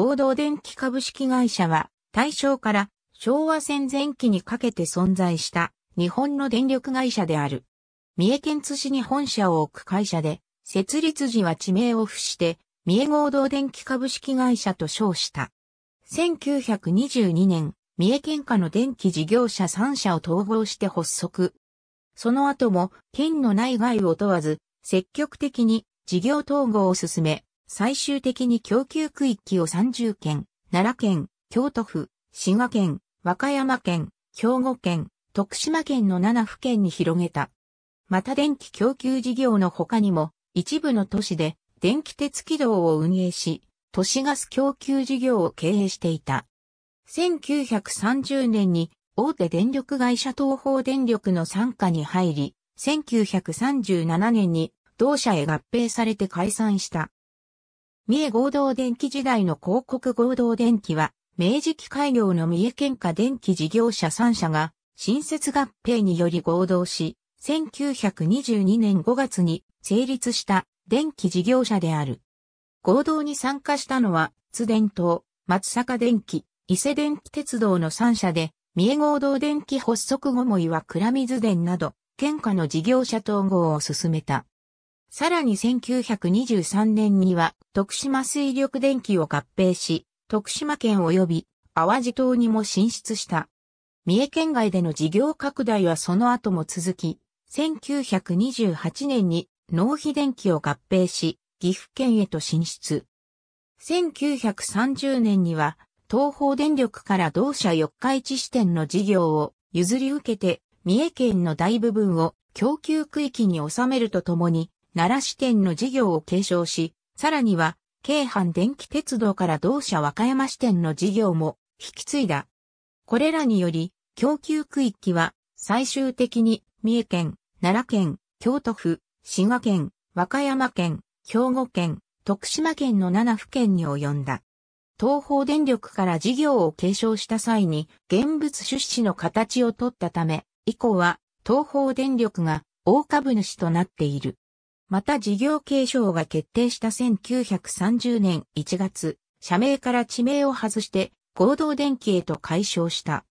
合同電気株式会社は、大正から昭和戦前期にかけて存在した日本の電力会社である。三重県津市に本社を置く会社で、設立時は地名を付して、三重合同電気株式会社と称した。1922年、三重県下の電気事業者3社を統合して発足。その後も、県の内外を問わず、積極的に事業統合を進め、最終的に供給区域を30県、奈良県、京都府、滋賀県、和歌山県、兵庫県、徳島県の7府県に広げた。また電気供給事業の他にも、一部の都市で電気鉄軌道を運営し、都市ガス供給事業を経営していた。1930年に大手電力会社東方電力の参加に入り、1937年に同社へ合併されて解散した。三重合同電気時代の広告合同電気は、明治期開業の三重県下電気事業者3社が、新設合併により合同し、1922年5月に成立した電気事業者である。合同に参加したのは、津電灯、松阪電気、伊勢電気鉄道の3社で、三重合同電気発足後も岩倉水電など、県下の事業者統合を進めた。さらに1923年には徳島水力電気を合併し、徳島県及び淡路島にも進出した。三重県外での事業拡大はその後も続き、1928年に納費電気を合併し、岐阜県へと進出。1930年には、東方電力から同社四日市支店の事業を譲り受けて、三重県の大部分を供給区域に収めるとともに、奈良支店の事業を継承し、さらには、京阪電気鉄道から同社和歌山支店の事業も引き継いだ。これらにより、供給区域は最終的に三重県、奈良県、京都府、滋賀県、和歌山県、兵庫県、徳島県の7府県に及んだ。東方電力から事業を継承した際に現物出資の形を取ったため、以降は東方電力が大株主となっている。また事業継承が決定した1930年1月、社名から地名を外して合同電気へと解消した。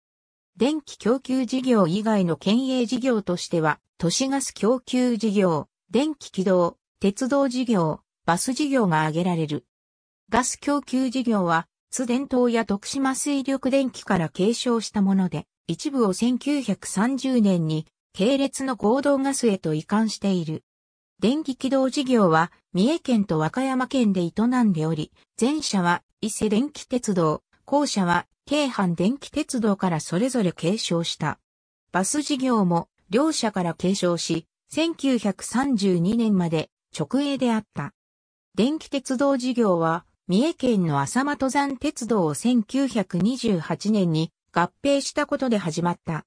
電気供給事業以外の県営事業としては、都市ガス供給事業、電気軌道、鉄道事業、バス事業が挙げられる。ガス供給事業は、津電灯や徳島水力電気から継承したもので、一部を1930年に系列の合同ガスへと移管している。電気軌道事業は三重県と和歌山県で営んでおり、前者は伊勢電気鉄道、後者は京阪電気鉄道からそれぞれ継承した。バス事業も両社から継承し、1932年まで直営であった。電気鉄道事業は三重県の浅間登山鉄道を1928年に合併したことで始まった。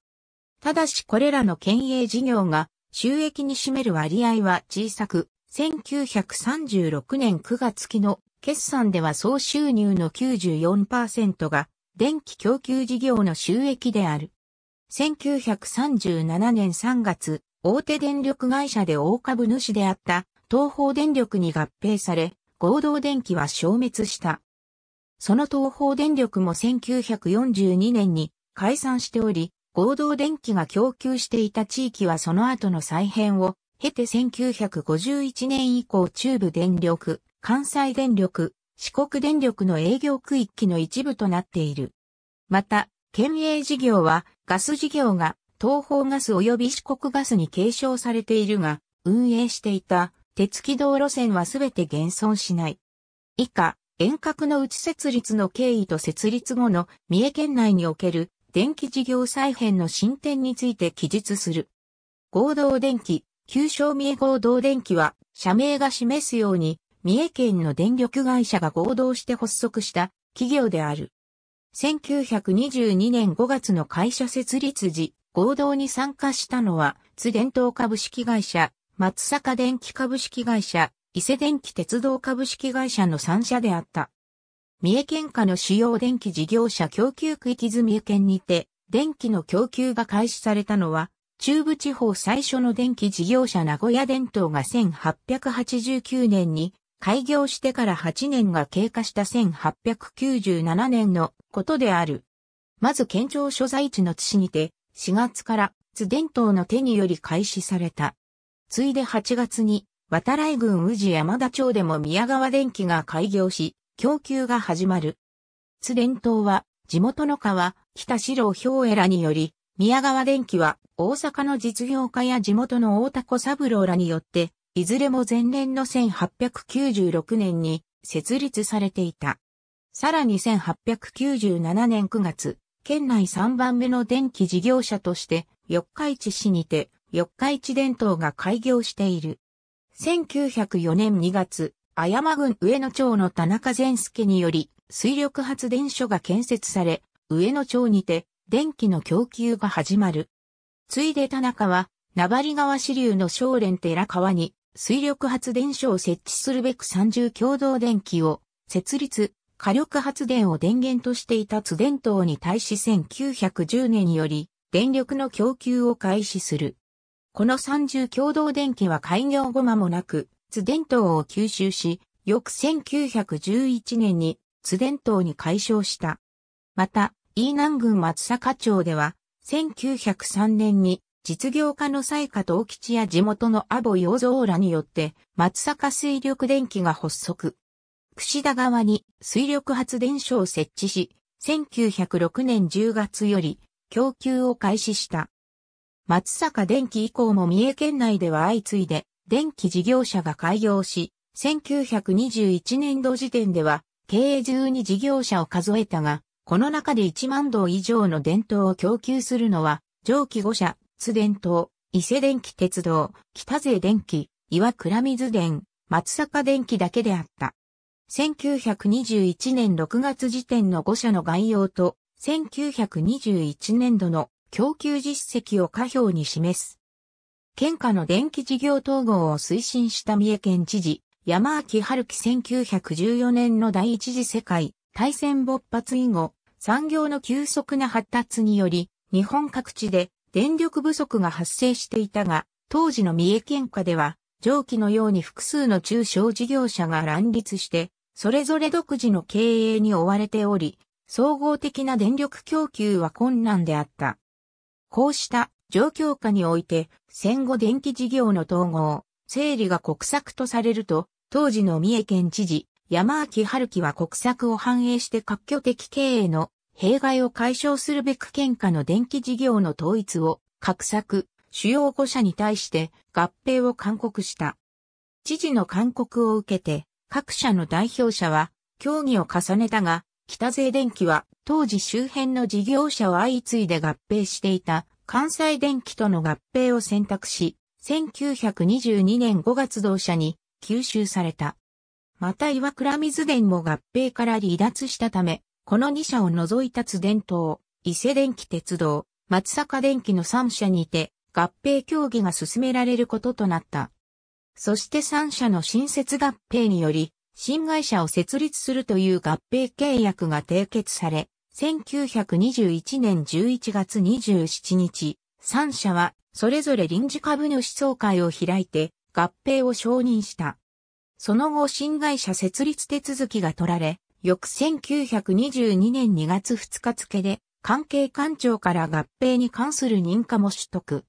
ただしこれらの県営事業が収益に占める割合は小さく、1936年9月期の決算では総収入の94%が電気供給事業の収益である。1937年3月、大手電力会社で大株主であった東方電力に合併され、合同電気は消滅した。その東方電力も1942年に解散しており、合同電気が供給していた地域はその後の再編を経て1951年以降中部電力、関西電力、四国電力の営業区域の一部となっている。また、県営事業はガス事業が東方ガス及び四国ガスに継承されているが、運営していた鉄軌道路線はすべて現存しない。以下、遠隔のうち設立の経緯と設立後の三重県内における電気事業再編の進展について記述する。合同電気、旧称三重合同電気は、社名が示すように、三重県の電力会社が合同して発足した企業である。1922年5月の会社設立時、合同に参加したのは、津電灯株式会社、松阪電気株式会社、伊勢電気鉄道株式会社の3社であった。三重県下の主要電気事業者供給区域図三重県にて、電気の供給が開始されたのは、中部地方最初の電気事業者名古屋電灯が1889年に開業してから8年が経過した1897年のことである。まず県庁所在地の津市にて、4月から津電灯の手により開始された。ついで8月に、渡来郡宇治山田町でも宮川電気が開業し、供給が始まる。津電灯は、地元の川、北四郎兵衛らにより、宮川電機は、大阪の実業家や地元の大田小三郎らによって、いずれも前年の1896年に設立されていた。さらに1897年9月、県内3番目の電気事業者として、四日市市にて、四日市電灯が開業している。1904年2月、阿山郡上野町の田中善介により、水力発電所が建設され、上野町にて、電気の供給が始まる。ついで田中は、名張川支流の小連寺川に、水力発電所を設置するべく三重共同電気を設立、火力発電を電源としていた津電灯に対し1910年により電力の供給を開始する。この三重共同電気は開業後間もなく津伝統を吸収し、翌1911年に津伝統に解消した。また、飯南郡松坂町では、1903年に実業家の西下東吉や地元の阿保洋蔵らによって松坂水力電気が発足。串田側に水力発電所を設置し、1906年10月より供給を開始した。松坂電気以降も三重県内では相次いで電気事業者が開業し、1921年度時点では、経営12事業者を数えたが、この中で1万度以上の電灯を供給するのは、蒸気5社、津電灯、伊勢電気鉄道、北勢電気、岩倉水電、松坂電気だけであった。1921年6月時点の5社の概要と、1921年度の供給実績を下表に示す。県下の電気事業統合を推進した三重県知事、山秋春樹1914年の第一次世界大戦勃発以後、産業の急速な発達により、日本各地で電力不足が発生していたが、当時の三重県下では、上記のように複数の中小事業者が乱立して、それぞれ独自の経営に追われており、総合的な電力供給は困難であった。こうした状況下において、戦後電気事業の統合、整理が国策とされると、当時の三重県知事、山明春樹は国策を反映して各拠的経営の弊害を解消するべく県下の電気事業の統一を、各策、主要5社に対して合併を勧告した。知事の勧告を受けて、各社の代表者は、協議を重ねたが、北税電機は、当時周辺の事業者を相次いで合併していた関西電機との合併を選択し、1922年5月同社に吸収された。また岩倉水電も合併から離脱したため、この2社を除いたつ電灯、伊勢電気鉄道、松坂電機の3社にて合併協議が進められることとなった。そして3社の新設合併により、新会社を設立するという合併契約が締結され、1921年11月27日、3社はそれぞれ臨時株主総会を開いて合併を承認した。その後新会社設立手続きが取られ、翌1922年2月2日付で関係官庁から合併に関する認可も取得。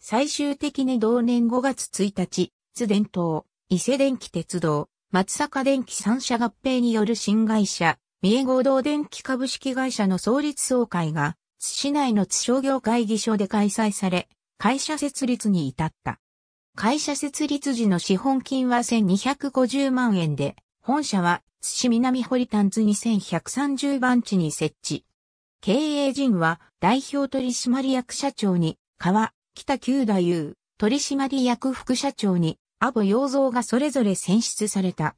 最終的に同年5月1日、津電灯、伊勢電気鉄道、松阪電気3社合併による新会社、三重合同電機株式会社の創立総会が、津市内の津商業会議所で開催され、会社設立に至った。会社設立時の資本金は1250万円で、本社は津市南堀丹津2130番地に設置。経営陣は代表取締役社長に、川、北九太夫、取締役副社長に、阿部洋三がそれぞれ選出された。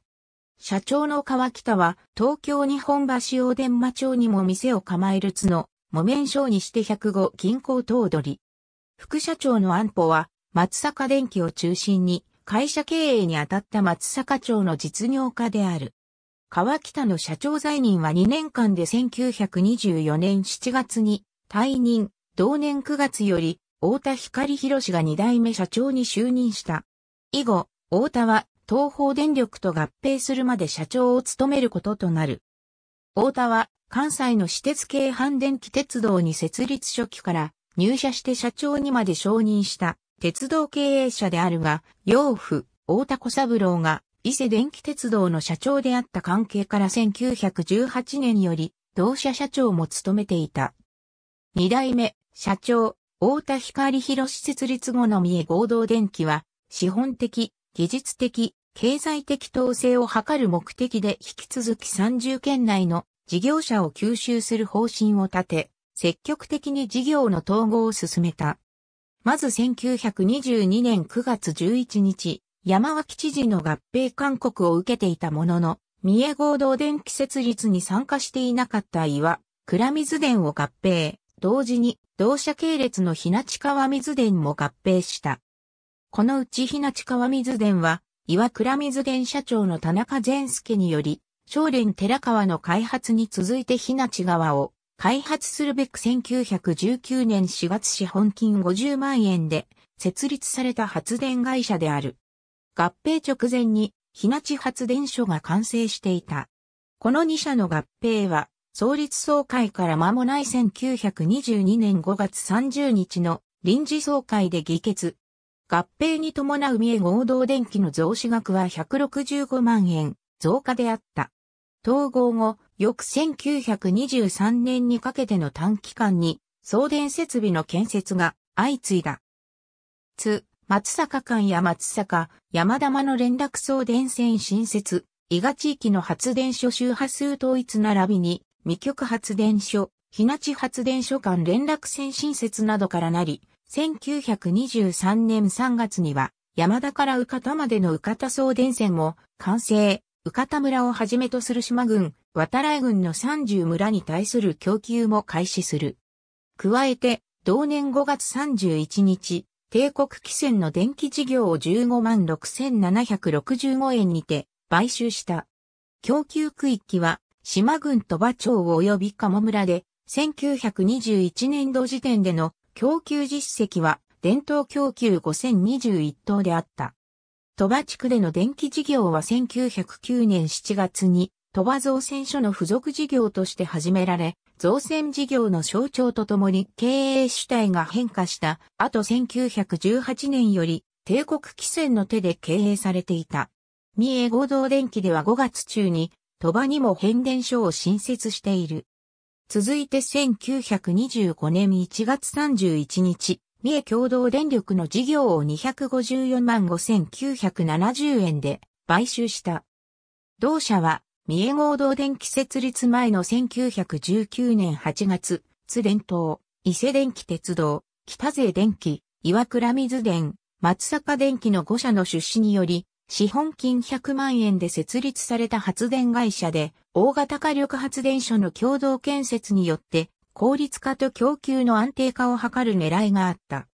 社長の川北は、東京日本橋大伝馬町にも店を構える津の、木綿商にして105銀行頭取。副社長の安保は、松坂電機を中心に、会社経営に当たった松坂町の実業家である。川北の社長在任は2年間で1924年7月に退任、同年9月より、太田光博が2代目社長に就任した。以後、太田は東方電力と合併するまで社長を務めることとなる。太田は関西の私鉄系半電気鉄道に設立初期から入社して社長にまで承認した鉄道経営者であるが、養父、太田小三郎が伊勢電気鉄道の社長であった関係から1918年より同社社長も務めていた。二代目、社長、太田光博設立後の三重合同電気は資本的、技術的、経済的統制を図る目的で引き続き30県内の事業者を吸収する方針を立て、積極的に事業の統合を進めた。まず1922年9月11日、山脇知事の合併勧告を受けていたものの、三重合同電気設立に参加していなかった岩、倉水田を合併、同時に同社系列の日立川水田も合併した。このうち日立川水田は、岩倉水田社長の田中善介により、少林寺川の開発に続いて日立川を開発するべく1919年4月資本金50万円で設立された発電会社である。合併直前に日立発電所が完成していた。この2社の合併は創立総会から間もない1922年5月30日の臨時総会で議決、合併に伴う三重合同電機の増資額は165万円増加であった。統合後、翌1923年にかけての短期間に送電設備の建設が相次いだ。つ、松坂間や松坂、山玉の連絡送電線新設、伊賀地域の発電所周波数統一並びに、未局発電所、日立発電所間連絡線新設などからなり、1923年3月には、山田から浮方までの浮方送電線も完成、浮方村をはじめとする島軍、渡来軍の30村に対する供給も開始する。加えて、同年5月31日、帝国汽船の電気事業を15万6765円にて買収した。供給区域は、島軍と馬町及び鴨村で、1921年度時点での供給実績は伝統供給5021等であった。鳥羽地区での電気事業は1909年7月に鳥羽造船所の付属事業として始められ、造船事業の象徴とともに経営主体が変化した後1918年より帝国汽船の手で経営されていた。三重合同電気では5月中に鳥羽にも変電所を新設している。続いて1925年1月31日、三重共同電力の事業を254万5970円で買収した。同社は、三重合同電気設立前の1919年8月、津電灯、伊勢電気鉄道、北勢電気、岩倉水電、松坂電気の5社の出資により、資本金100万円で設立された発電会社で、大型火力発電所の共同建設によって、効率化と供給の安定化を図る狙いがあった。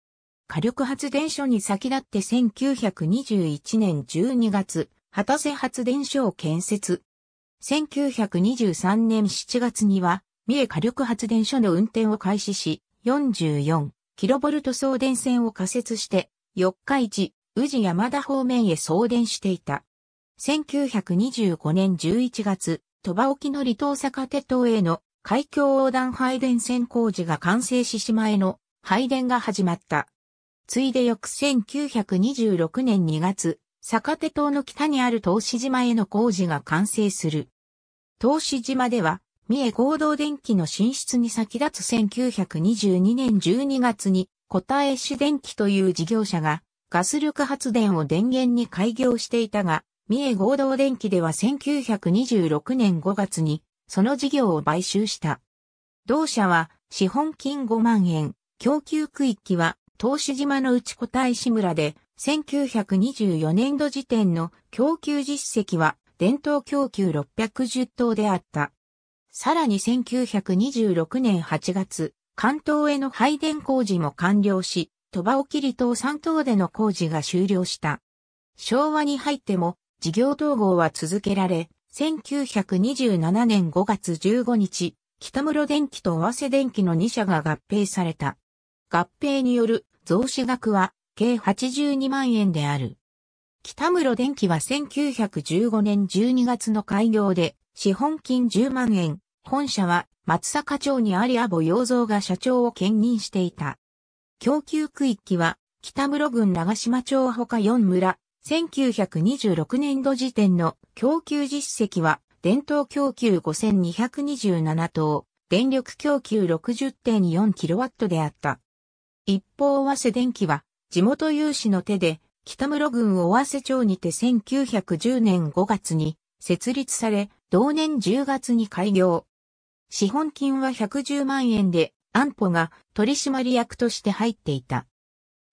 火力発電所に先立って1921年12月、畑瀬発電所を建設。1923年7月には、三重火力発電所の運転を開始し、44kV 送電線を仮設して、四日市、宇治山田方面へ送電していた。1925年11月、鳥羽沖の離島坂手島への海峡横断配電線工事が完成し島への配電が始まった。ついで翌1926年2月、坂手島の北にある東資島への工事が完成する。東資島では、三重合同電気の進出に先立つ1922年12月に、小田江市電気という事業者がガス力発電を電源に開業していたが、三重合同電機では1926年5月に、その事業を買収した。同社は、資本金5万円、供給区域は、東資島の内小田石村で、1924年度時点の供給実績は、伝統供給610棟であった。さらに1926年8月、関東への配電工事も完了し、鳥羽沖離島3島での工事が終了した。昭和に入っても事業統合は続けられ、1927年5月15日、北室電機と早瀬電機の2社が合併された。合併による増資額は計82万円である。北室電機は1915年12月の開業で資本金10万円、本社は松坂町にありアボ洋蔵が社長を兼任していた。供給区域は、北室郡長島町ほか4村、1926年度時点の供給実績は、伝統供給5227棟、電力供給 60.4kW であった。一方、早瀬電機は、地元有志の手で、北室郡尾瀬町にて1910年5月に設立され、同年10月に開業。資本金は110万円で安保が取締役として入っていた。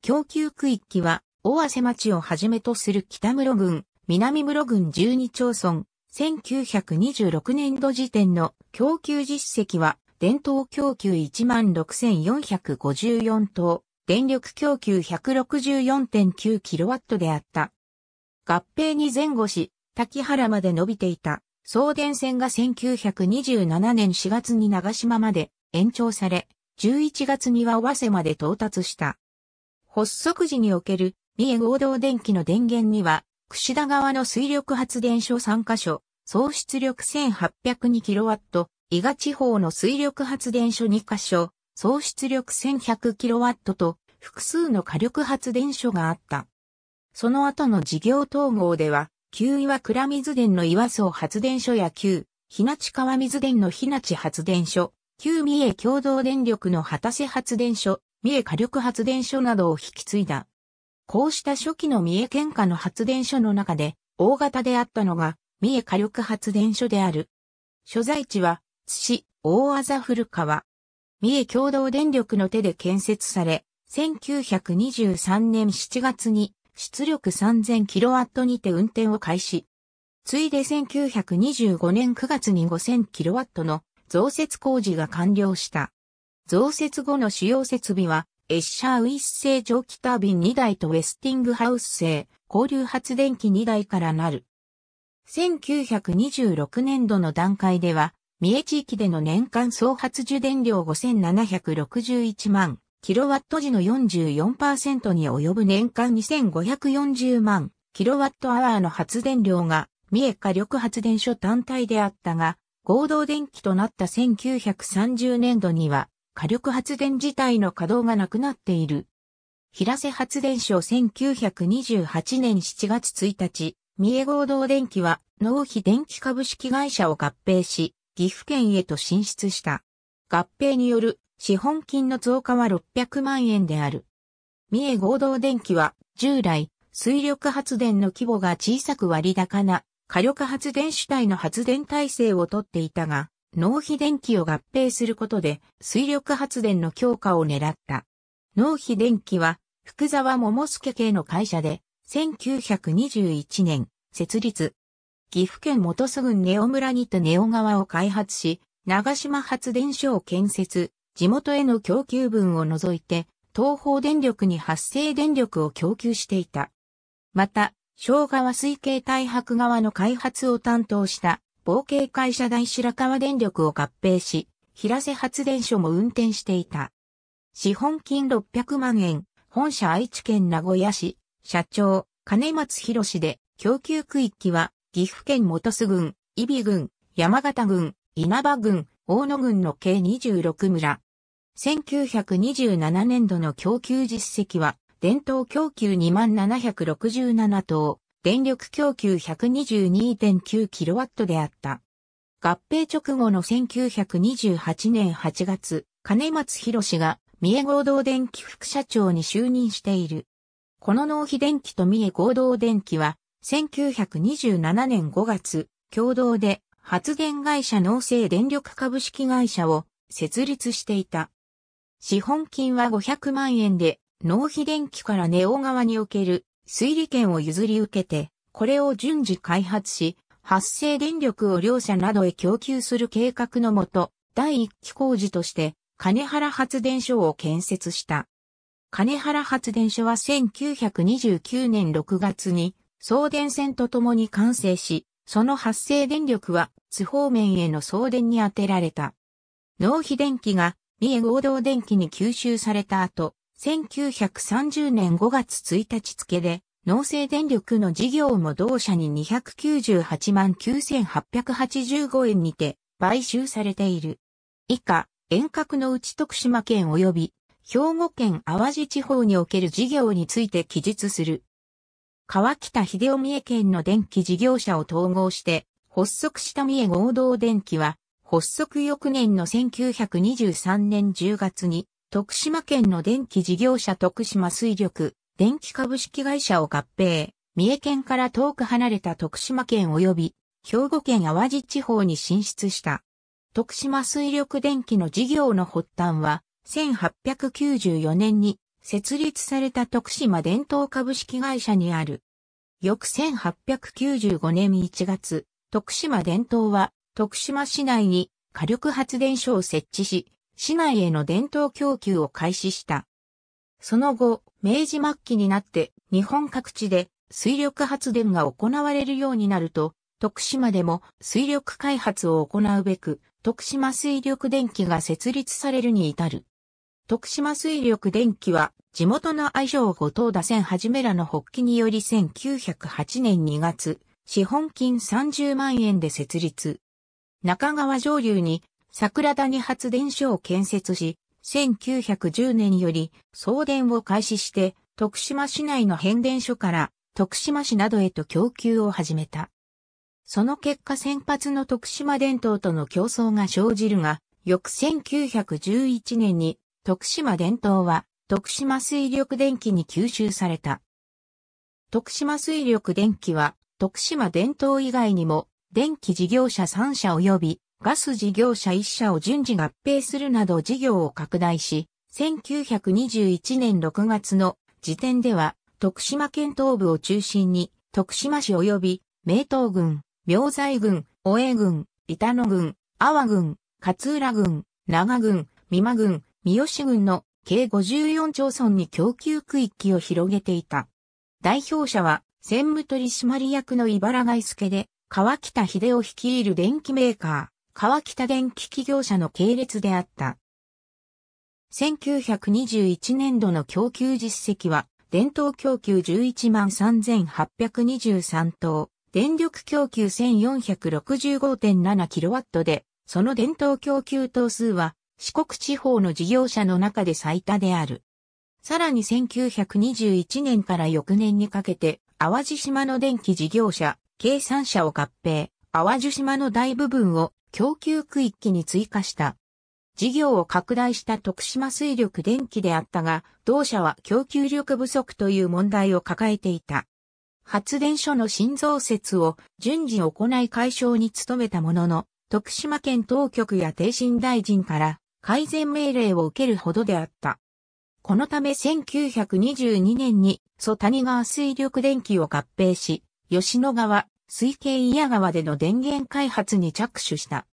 供給区域は、大汗町をはじめとする北室郡、南室郡12町村、1926年度時点の供給実績は、伝統供給16,454棟、電力供給 164.9kW であった。合併に前後し、滝原まで伸びていた送電線が1927年4月に長島まで延長され、11月には和瀬まで到達した。発足時における三重合同電気の電源には、串田川の水力発電所3カ所、総出力 1802kW、伊賀地方の水力発電所2カ所、総出力 1100kW と複数の火力発電所があった。その後の事業統合では、旧岩倉水田の岩層発電所や旧、日立川水田の日立発電所、旧三重共同電力の畑瀬発電所、三重火力発電所などを引き継いだ。こうした初期の三重県下の発電所の中で、大型であったのが、三重火力発電所である。所在地は、津市、大麻古川。三重共同電力の手で建設され、1923年7月に出力 3000kW にて運転を開始。ついで1925年9月に 5000kW の増設工事が完了した。増設後の主要設備は、エッシャーウィッス製蒸気タービン2台とウェスティングハウス製交流発電機2台からなる。1926年度の段階では、三重地域での年間総発受電量5761万キロワット時の44%に及ぶ年間2540万キロワットアワーの発電量が三重火力発電所単体であったが、合同電気となった1930年度には火力発電自体の稼働がなくなっている。平瀬発電所1928年7月1日、三重合同電気は農費電気株式会社を合併し、岐阜県へと進出した。合併による資本金の増加は600万円である。三重合同電気は従来水力発電の規模が小さく割高な火力発電主体の発電体制をとっていたが、納費電気を合併することで水力発電の強化を狙った。納費電気は福沢桃助系の会社で1921年設立。岐阜県本栖郡根尾村にて根尾川を開発し、長島発電所を建設、地元への供給分を除いて、東方電力に発生電力を供給していた。また、昭和は水系大白川の開発を担当した、防系会社大白川電力を合併し、平瀬発電所も運転していた。資本金600万円、本社愛知県名古屋市、社長、金松宏で、供給区域は、岐阜県本巣郡、伊比郡、山形郡、稲葉郡、大野郡の計26村。1927年度の供給実績は、電灯供給2767等、電力供給 122.9kW であった。合併直後の1928年8月、金松博氏が三重合同電気副社長に就任している。この納費電機と三重合同電機は、1927年5月、共同で発電会社農政電力株式会社を設立していた。資本金は500万円で納費電機からネオ側における推理権を譲り受けて、これを順次開発し、発生電力を両社などへ供給する計画のもと、第1期工事として、金原発電所を建設した。金原発電所は1929年6月に送電線とともに完成し、その発生電力は津方面への送電に充てられた。納費電気が三重合同電気に吸収された後、1930年5月1日付で、農政電力の事業も同社に298万9885円にて買収されている。以下、遠隔のうち徳島県及び兵庫県淡路地方における事業について記述する。川北秀夫三重県の電気事業者を統合して、発足した三重合同電気は、発足翌年の1923年10月に徳島県の電気事業者徳島水力、電気株式会社を合併、三重県から遠く離れた徳島県及び、兵庫県淡路地方に進出した。徳島水力電気の事業の発端は、1894年に設立された徳島伝統株式会社にある。翌1895年1月、徳島伝統は徳島市内に火力発電所を設置し、市内への伝統供給を開始した。その後、明治末期になって日本各地で水力発電が行われるようになると、徳島でも水力開発を行うべく、徳島水力電気が設立されるに至る。徳島水力電気は地元の愛称後藤田線はじめらの発起により1908年2月、資本金30万円で設立。中川上流に桜谷発電所を建設し、1910年より送電を開始して、徳島市内の変電所から徳島市などへと供給を始めた。その結果先発の徳島電灯との競争が生じるが、翌1911年に徳島電灯は徳島水力電気に吸収された。徳島水力電気は徳島電灯以外にも電気事業者3社及びガス事業者1社を順次合併するなど事業を拡大し、1921年6月の時点では、徳島県東部を中心に、徳島市及び、名東郡、明西郡、大江郡、板野郡、阿波郡、勝浦郡、長郡、美馬郡、三好郡の計54町村に供給区域を広げていた。代表者は、専務取締役の茨貝助で、川北秀夫率いる電機メーカー。川北電機企業者の系列であった。1921年度の供給実績は、伝統供給11万3823等、電力供給 1465.7kW で、その伝統供給等数は、四国地方の事業者の中で最多である。さらに1921年から翌年にかけて、淡路島の電気事業者、計算者を合併、淡路島の大部分を供給区域に追加した。事業を拡大した徳島水力電気であったが、同社は供給力不足という問題を抱えていた。発電所の新増設を順次行い解消に努めたものの、徳島県当局や帝神大臣から改善命令を受けるほどであった。このため1922年に蘇谷川水力電気を合併し、吉野川、水系イヤ川での電源開発に着手した。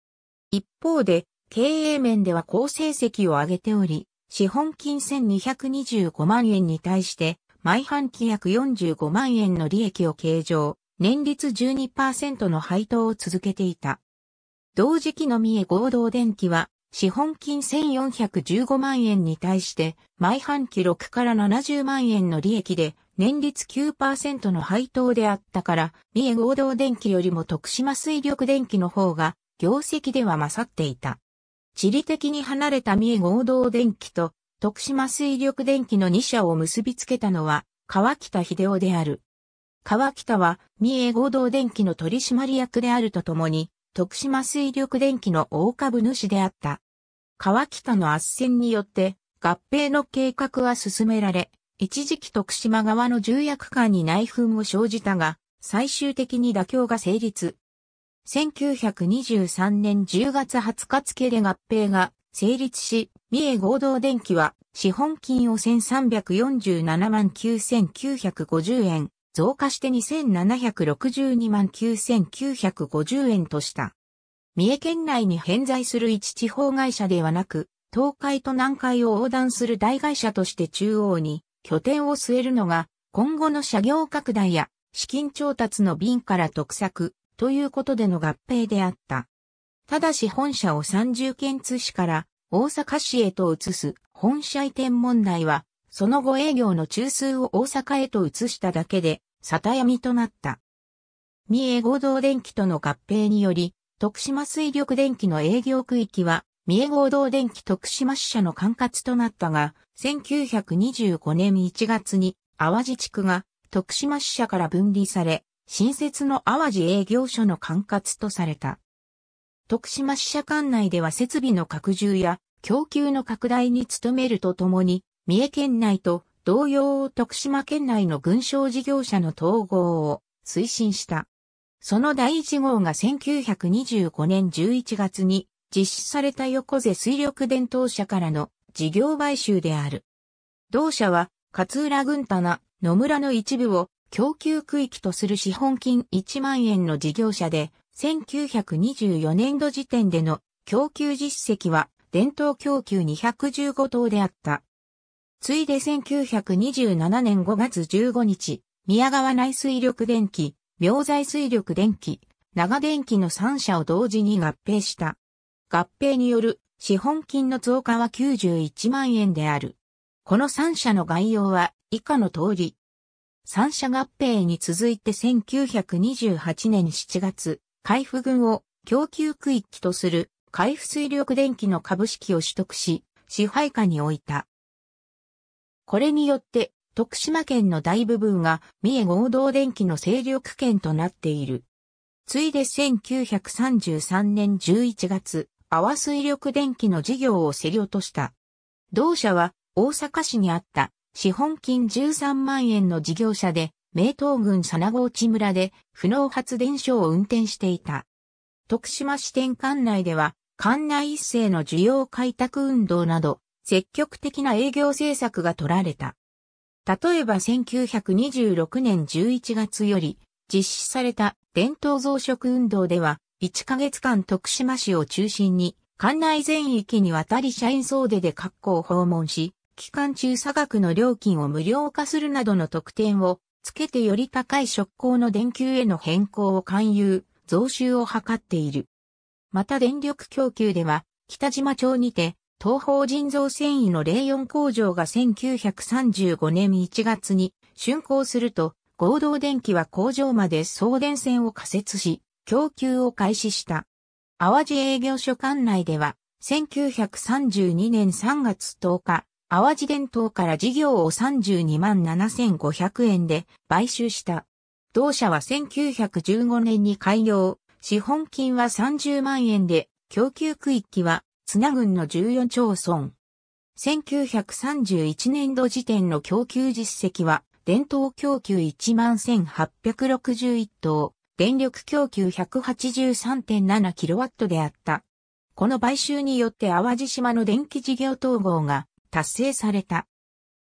一方で、経営面では好成績を上げており、資本金1225万円に対して、毎半期約45万円の利益を計上、年率12%の配当を続けていた。同時期の三重合同電機は、資本金1415万円に対して、毎半期6から70万円の利益で、年率9%の配当であったから、三重合同電気よりも徳島水力電気の方が、業績では勝っていた。地理的に離れた三重合同電気と、徳島水力電気の2社を結びつけたのは、川北秀夫である。川北は、三重合同電気の取締役であるとともに、徳島水力電気の大株主であった。川北の圧戦によって、合併の計画は進められ、一時期徳島側の重役官に内紛も生じたが、最終的に妥協が成立。1923年10月20日付で合併が成立し、三重合同電機は資本金を1347万9950円、増加して2762万9950円とした。三重県内に偏在する一地方会社ではなく、東海と南海を横断する大会社として中央に拠点を据えるのが、今後の社業拡大や資金調達の便から得策ということでの合併であった。ただし本社を三重県津市から大阪市へと移す本社移転問題は、その後営業の中枢を大阪へと移しただけで、里闇となった。三重合同電機との合併により、徳島水力電機の営業区域は三重合同電機徳島支社の管轄となったが、1925年1月に淡路地区が徳島支社から分離され、新設の淡路営業所の管轄とされた。徳島支社管内では設備の拡充や供給の拡大に努めるとともに、三重県内と同様徳島県内の軍商事業者の統合を推進した。その第1号が1925年11月に実施された横瀬水力伝統社からの事業買収である。同社は、勝浦郡棚、野村の一部を供給区域とする資本金1万円の事業者で、1924年度時点での供給実績は伝統供給215棟であった。ついで1927年5月15日、宮川内水力電機、明細水力電機、長電機の3社を同時に合併した。合併による資本金の増加は91万円である。この3社の概要は以下の通り。3社合併に続いて1928年7月、海部軍を供給区域とする海部水力電気の株式を取得し、支配下に置いた。これによって、徳島県の大部分が三重合同電気の勢力圏となっている。ついで1933年11月、泡水力電気の事業を競り落とした。同社は大阪市にあった資本金13万円の事業者で、名東郡佐名地村で不能発電所を運転していた。徳島支店管内では、管内一斉の需要開拓運動など、積極的な営業政策が取られた。例えば1926年11月より実施された伝統増殖運動では、1ヶ月間徳島市を中心に、館内全域にわたり社員総出で各校を訪問し、期間中差額の料金を無料化するなどの特典をつけてより高い食工の電球への変更を勧誘、増収を図っている。また電力供給では、北島町にて、東方人造繊維の零4工場が1935年1月に竣工すると、合同電気は工場まで送電線を仮設し、供給を開始した。淡路営業所管内では、1932年3月10日、淡路伝統から事業を32万7500円で買収した。同社は1915年に開業、資本金は30万円で、供給区域は綱郡の14町村。1931年度時点の供給実績は、伝統供給11,861棟、電力供給 183.7kW であった。この買収によって淡路島の電気事業統合が達成された。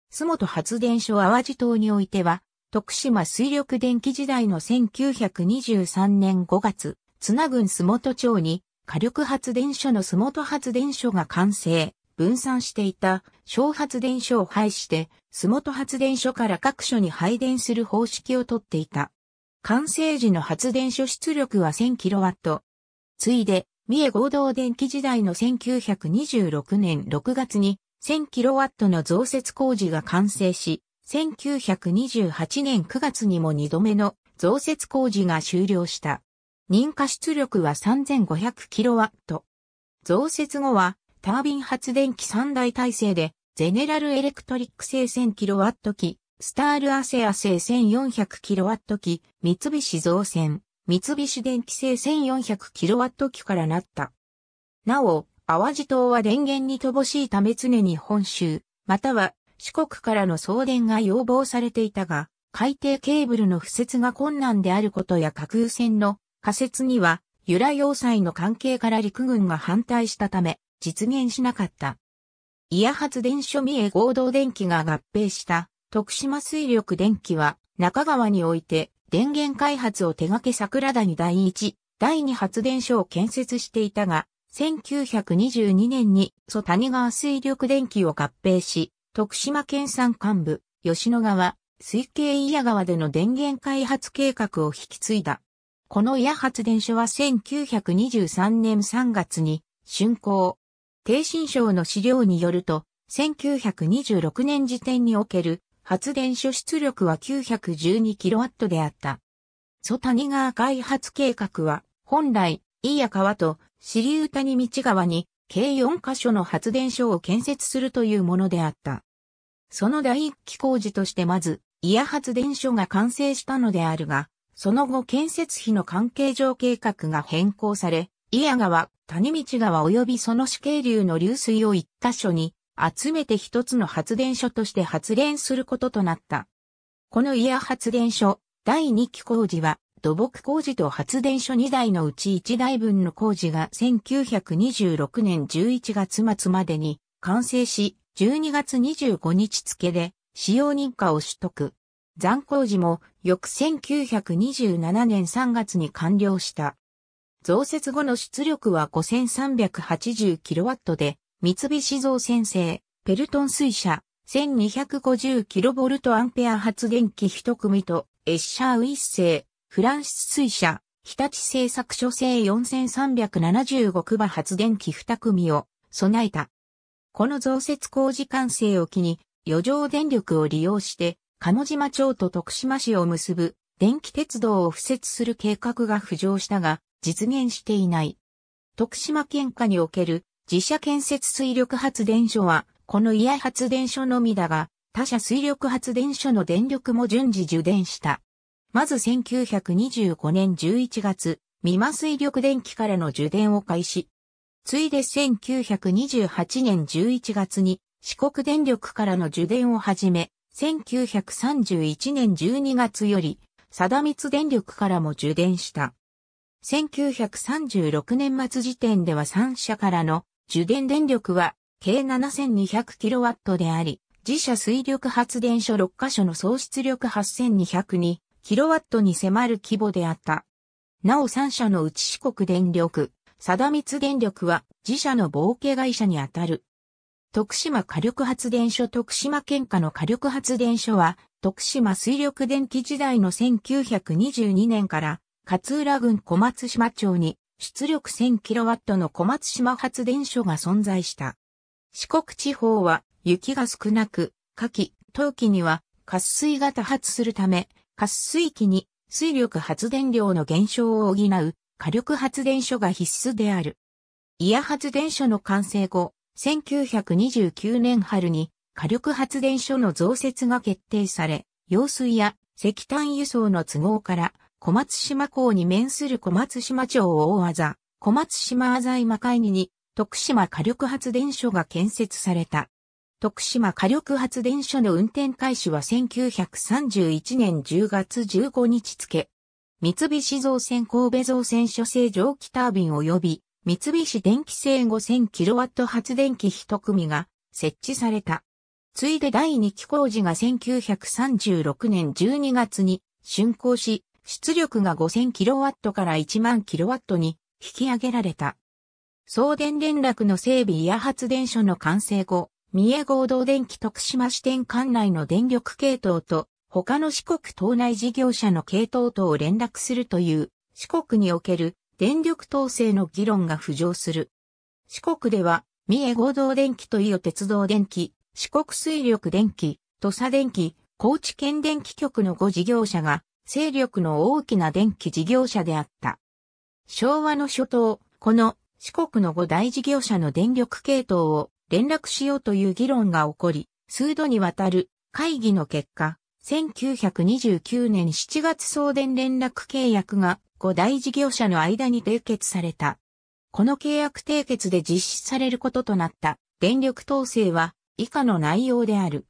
洲本発電所淡路島においては、徳島水力電気時代の1923年5月、津名郡洲本町に火力発電所の洲本発電所が完成、分散していた小発電所を廃して、洲本発電所から各所に配電する方式をとっていた。完成時の発電所出力は 1000kW。ついで、三重合同電気時代の1926年6月に 1000kW の増設工事が完成し、1928年9月にも2度目の増設工事が終了した。認可出力は 3500kW。増設後はタービン発電機3台体制でゼネラルエレクトリック製 1000kW 機スタールアセア製 1400kW 機、三菱造船、三菱電機製 1400kW 機からなった。なお、淡路島は電源に乏しいため常に本州、または四国からの送電が要望されていたが、海底ケーブルの敷設が困難であることや架空船の仮設には、由来要塞の関係から陸軍が反対したため、実現しなかった。イ谷発電所三重合同電機が合併した徳島水力電気は、中川において、電源開発を手掛け桜谷第一、第二発電所を建設していたが、1922年に、蘇谷川水力電気を合併し、徳島県産幹部、吉野川、水系伊谷川での電源開発計画を引き継いだ。この伊谷発電所は1923年3月に、竣工。低新省の資料によると、1926年時点における発電所出力は 912kW であった。ソ谷川開発計画は、本来、飯谷川と支流谷道川に、計4カ所の発電所を建設するというものであった。その第一期工事としてまず、伊谷発電所が完成したのであるが、その後建設費の関係上計画が変更され、伊谷川、谷道川及びその死渓流の流水を一箇所に集めて一つの発電所として発電することとなった。このイヤ発電所第2期工事は土木工事と発電所2台のうち1台分の工事が1926年11月末までに完成し、12月25日付で使用認可を取得。残工事も翌1927年3月に完了した。増設後の出力は 5380kW で三菱造船製、ペルトン水車、1250kV アンペア発電機一組と、エッシャーウィセイ、フランス水車、日立製作所製4375クバ発電機二組を備えた。この増設工事完成を機に、余剰電力を利用して、鴨島町と徳島市を結ぶ電気鉄道を付設する計画が浮上したが、実現していない。徳島県下における自社建設水力発電所は、このイヤ発電所のみだが、他社水力発電所の電力も順次受電した。まず1925年11月、美馬水力電機からの受電を開始。ついで1928年11月に四国電力からの受電を始め、1931年12月より、貞光電力からも受電した。1936年末時点では3社からの受電電力は計 7200kW であり、自社水力発電所6カ所の総出力 8202kW に迫る規模であった。なお3社のうち四国電力、貞光電力は自社の冒険会社にあたる。徳島火力発電所徳島県下の火力発電所は徳島水力電気時代の1922年から勝浦郡小松島町に出力 1000kW の小松島発電所が存在した。四国地方は雪が少なく、夏季、冬季には渇水が多発するため、渇水期に水力発電量の減少を補う火力発電所が必須である。イヤ発電所の完成後、1929年春に火力発電所の増設が決定され、用水や石炭輸送の都合から小松島港に面する小松島町大技、小松島あざいま海にに、徳島火力発電所が建設された。徳島火力発電所の運転開始は1931年10月15日付。三菱造船神戸造船所製蒸気タービン及び三菱電気製 5000kW 発電機一組が設置された。ついで第二期工事が1936年12月に竣工し、出力が 5000kW から1万 k w に引き上げられた。送電連絡の整備や発電所の完成後、三重合同電気徳島支店管内の電力系統と他の四国島内事業者の系統とを連絡するという四国における電力統制の議論が浮上する。四国では三重合同電気と伊予鉄道電気、四国水力電気、土佐電気、高知県電気局の5事業者が勢力の大きな電気事業者であった。昭和の初頭、この四国の五大事業者の電力系統を連絡しようという議論が起こり、数度にわたる会議の結果、1929年7月送電連絡契約が五大事業者の間に締結された。この契約締結で実施されることとなった電力統制は以下の内容である。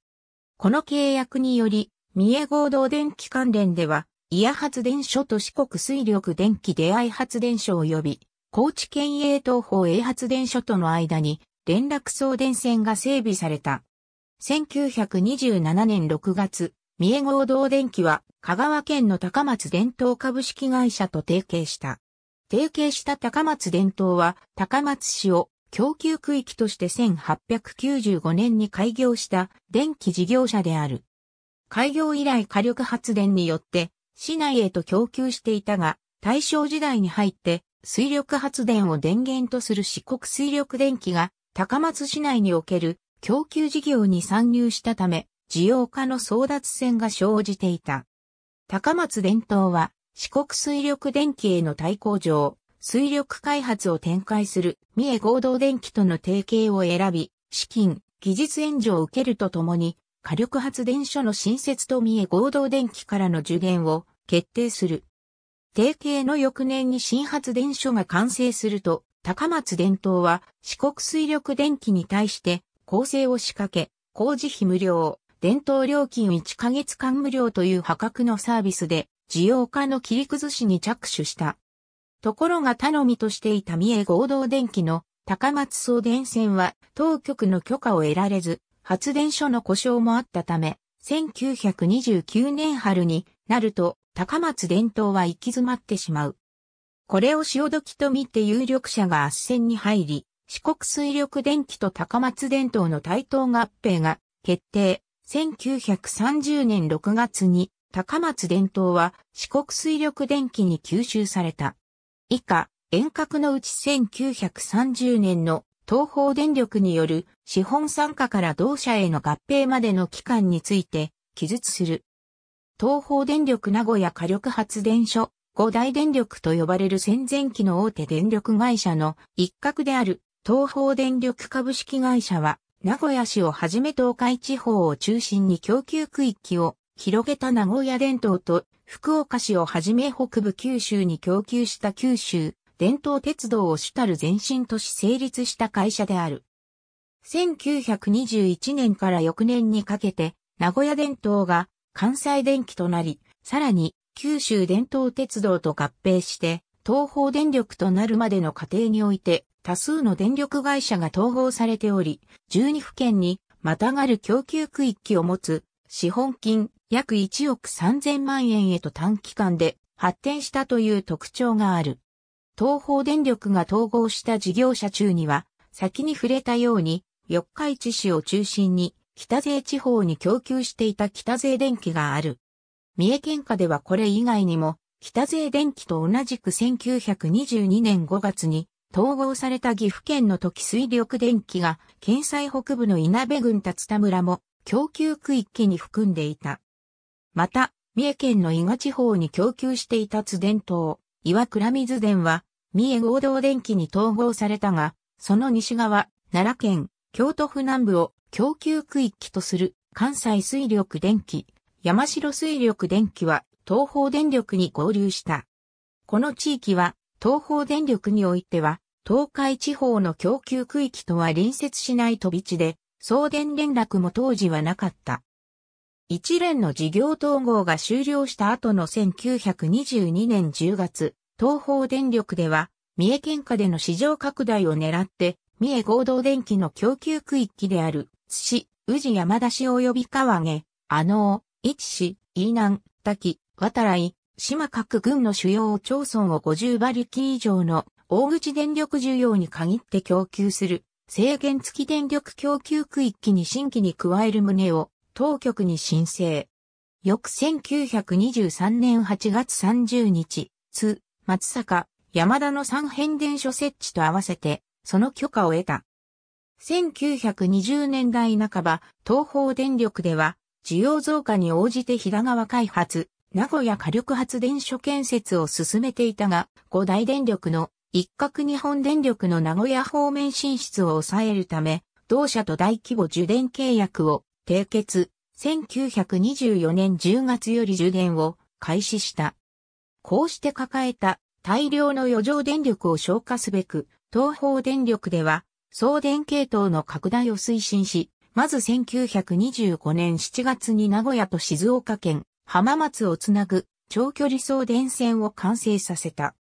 この契約により三重合同電気関連では、伊谷発電所と四国水力電気出会い発電所及び、高知県営東方 A 発電所との間に、連絡送電線が整備された。1927年6月、三重合同電気は香川県の高松電灯株式会社と提携した。提携した高松電灯は高松市を供給区域として1895年に開業した電気事業者である。開業以来火力発電によって市内へと供給していたが、大正時代に入って水力発電を電源とする四国水力電気が高松市内における供給事業に参入したため、需要化の争奪戦が生じていた。高松伝統は四国水力電気への対抗上、水力開発を展開する三重合同電気との提携を選び、資金、技術援助を受けるとともに、火力発電所の新設と三重合同電気からの受電を決定する。提携の翌年に新発電所が完成すると、高松電灯は四国水力電機に対して構成を仕掛け、工事費無料、電灯料金1ヶ月間無料という破格のサービスで、需要化の切り崩しに着手した。ところが頼みとしていた三重合同電気の高松送電線は当局の許可を得られず、発電所の故障もあったため、1929年春になると高松伝統は行き詰まってしまう。これを潮時と見て有力者が圧戦に入り、四国水力電気と高松伝統の対等合併が決定。1930年6月に高松伝統は四国水力電気に吸収された。以下、遠隔のうち1930年の東方電力による資本参加から同社への合併までの期間について記述する。東方電力名古屋火力発電所、五大電力と呼ばれる戦前期の大手電力会社の一角である東方電力株式会社は、名古屋市をはじめ東海地方を中心に供給区域を広げた名古屋電灯と福岡市をはじめ北部九州に供給した九州伝統鉄道を主たる前身とし成立した会社である。1921年から翌年にかけて、名古屋伝統が関西電気となり、さらに九州伝統鉄道と合併して、東方電力となるまでの過程において、多数の電力会社が統合されており、12府県にまたがる供給区域を持つ資本金約1億3000万円へと短期間で発展したという特徴がある。東方電力が統合した事業者中には、先に触れたように、四日市市を中心に、北勢地方に供給していた北勢電気がある。三重県下ではこれ以外にも、北勢電気と同じく1922年5月に統合された岐阜県の時水力電気が県西北部の稲部郡立田村も供給区域に含んでいた。また、三重県の伊賀地方に供給していた津電島、岩倉水田は、三重合同電機に統合されたが、その西側、奈良県、京都府南部を供給区域とする関西水力電機、山城水力電機は東方電力に合流した。この地域は東方電力においては東海地方の供給区域とは隣接しない飛び地で送電連絡も当時はなかった。一連の事業統合が終了した後の1922年10月、東方電力では、三重県下での市場拡大を狙って、三重合同電気の供給区域である、津市、宇治山田市及び川毛、阿能、市市、飯南、滝、渡来、島各郡の主要町村を50馬力以上の大口電力需要に限って供給する制限付き電力供給区域に新規に加える旨を当局に申請。翌1923年8月30日、津、松坂、山田の三変電所設置と合わせて、その許可を得た。1920年代半ば、東方電力では、需要増加に応じて平川開発、名古屋火力発電所建設を進めていたが、五大電力の一角日本電力の名古屋方面進出を抑えるため、同社と大規模受電契約を締結、1924年10月より充電を開始した。こうして抱えた大量の余剰電力を消化すべく、東方電力では送電系統の拡大を推進し、まず1925年7月に名古屋と静岡県浜松をつなぐ長距離送電線を完成させた。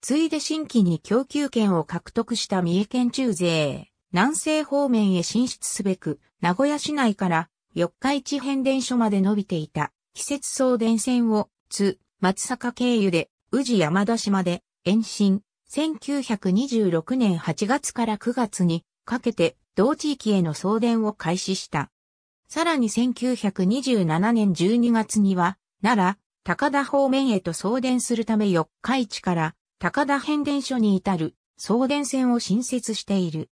ついで新規に供給権を獲得した三重県中税。南西方面へ進出すべく、名古屋市内から四日市変電所まで伸びていた季節送電線を、津、松坂経由で、宇治山田島で延伸、1926年8月から9月にかけて同地域への送電を開始した。さらに1927年12月には、奈良、高田方面へと送電するため四日市から高田変電所に至る送電線を新設している。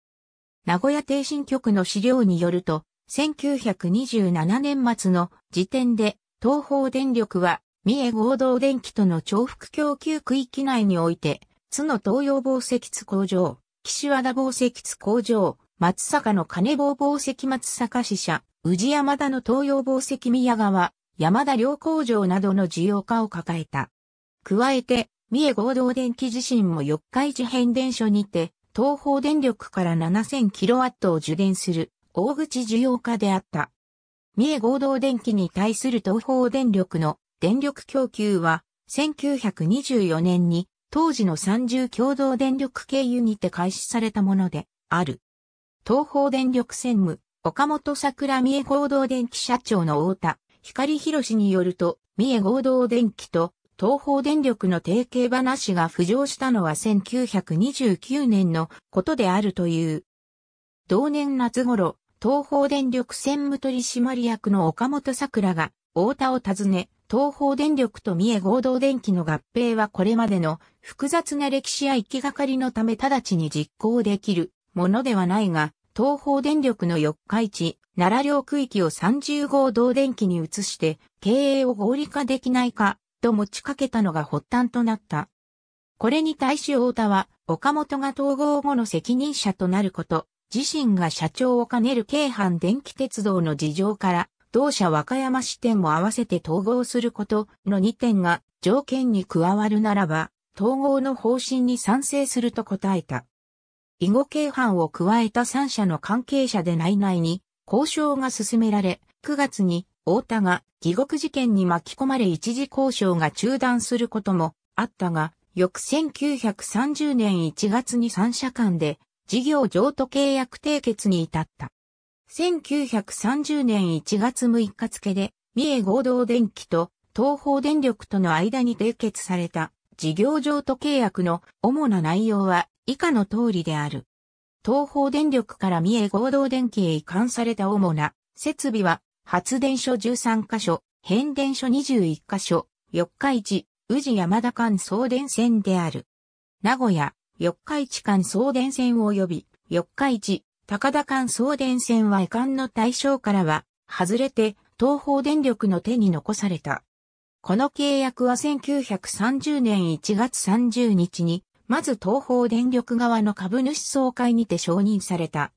名古屋帝神局の資料によると、1927年末の時点で、東方電力は、三重合同電機との重複供給区域内において、津の東洋防石津工場、岸和田防石津工場、松坂の金棒防石松坂支社、宇治山田の東洋防石宮川、山田両工場などの需要化を抱えた。加えて、三重合同電気自身も四日市変電所にて、東方電力から7000キロワットを受電する大口需要家であった。三重合同電気に対する東方電力の電力供給は1924年に当時の三重共同電力経由にて開始されたものである。東方電力専務岡本桜三重合同電気社長の太田光博氏によると、三重合同電気と東方電力の提携話が浮上したのは1929年のことであるという。同年夏頃、東方電力専務取締役の岡本桜が、大田を訪ね、東方電力と三重合同電機の合併はこれまでの複雑な歴史や行きがかりのため直ちに実行できるものではないが、東方電力の四日市、奈良領区域を30合同電機に移して経営を合理化できないかと持ちかけたのが発端となった。これに対し太田は、岡本が統合後の責任者となること、自身が社長を兼ねる京阪電気鉄道の事情から、同社和歌山支店も合わせて統合することの2点が条件に加わるならば、統合の方針に賛成すると答えた。囲碁京阪を加えた3社の関係者で内々に交渉が進められ、9月に太田が地獄事件に巻き込まれ一時交渉が中断することもあったが、翌1930年1月に三社間で事業譲渡契約締結に至った。1930年1月6日付で、三重合同電機と東方電力との間に締結された事業譲渡契約の主な内容は以下の通りである。東方電力から三重合同電機へ移管された主な設備は発電所13カ所、変電所21カ所、四日市、宇治山田間送電線である。名古屋、四日市間送電線及び、四日市、高田間送電線は遺憾の対象からは、外れて、東方電力の手に残された。この契約は1930年1月30日に、まず東方電力側の株主総会にて承認された。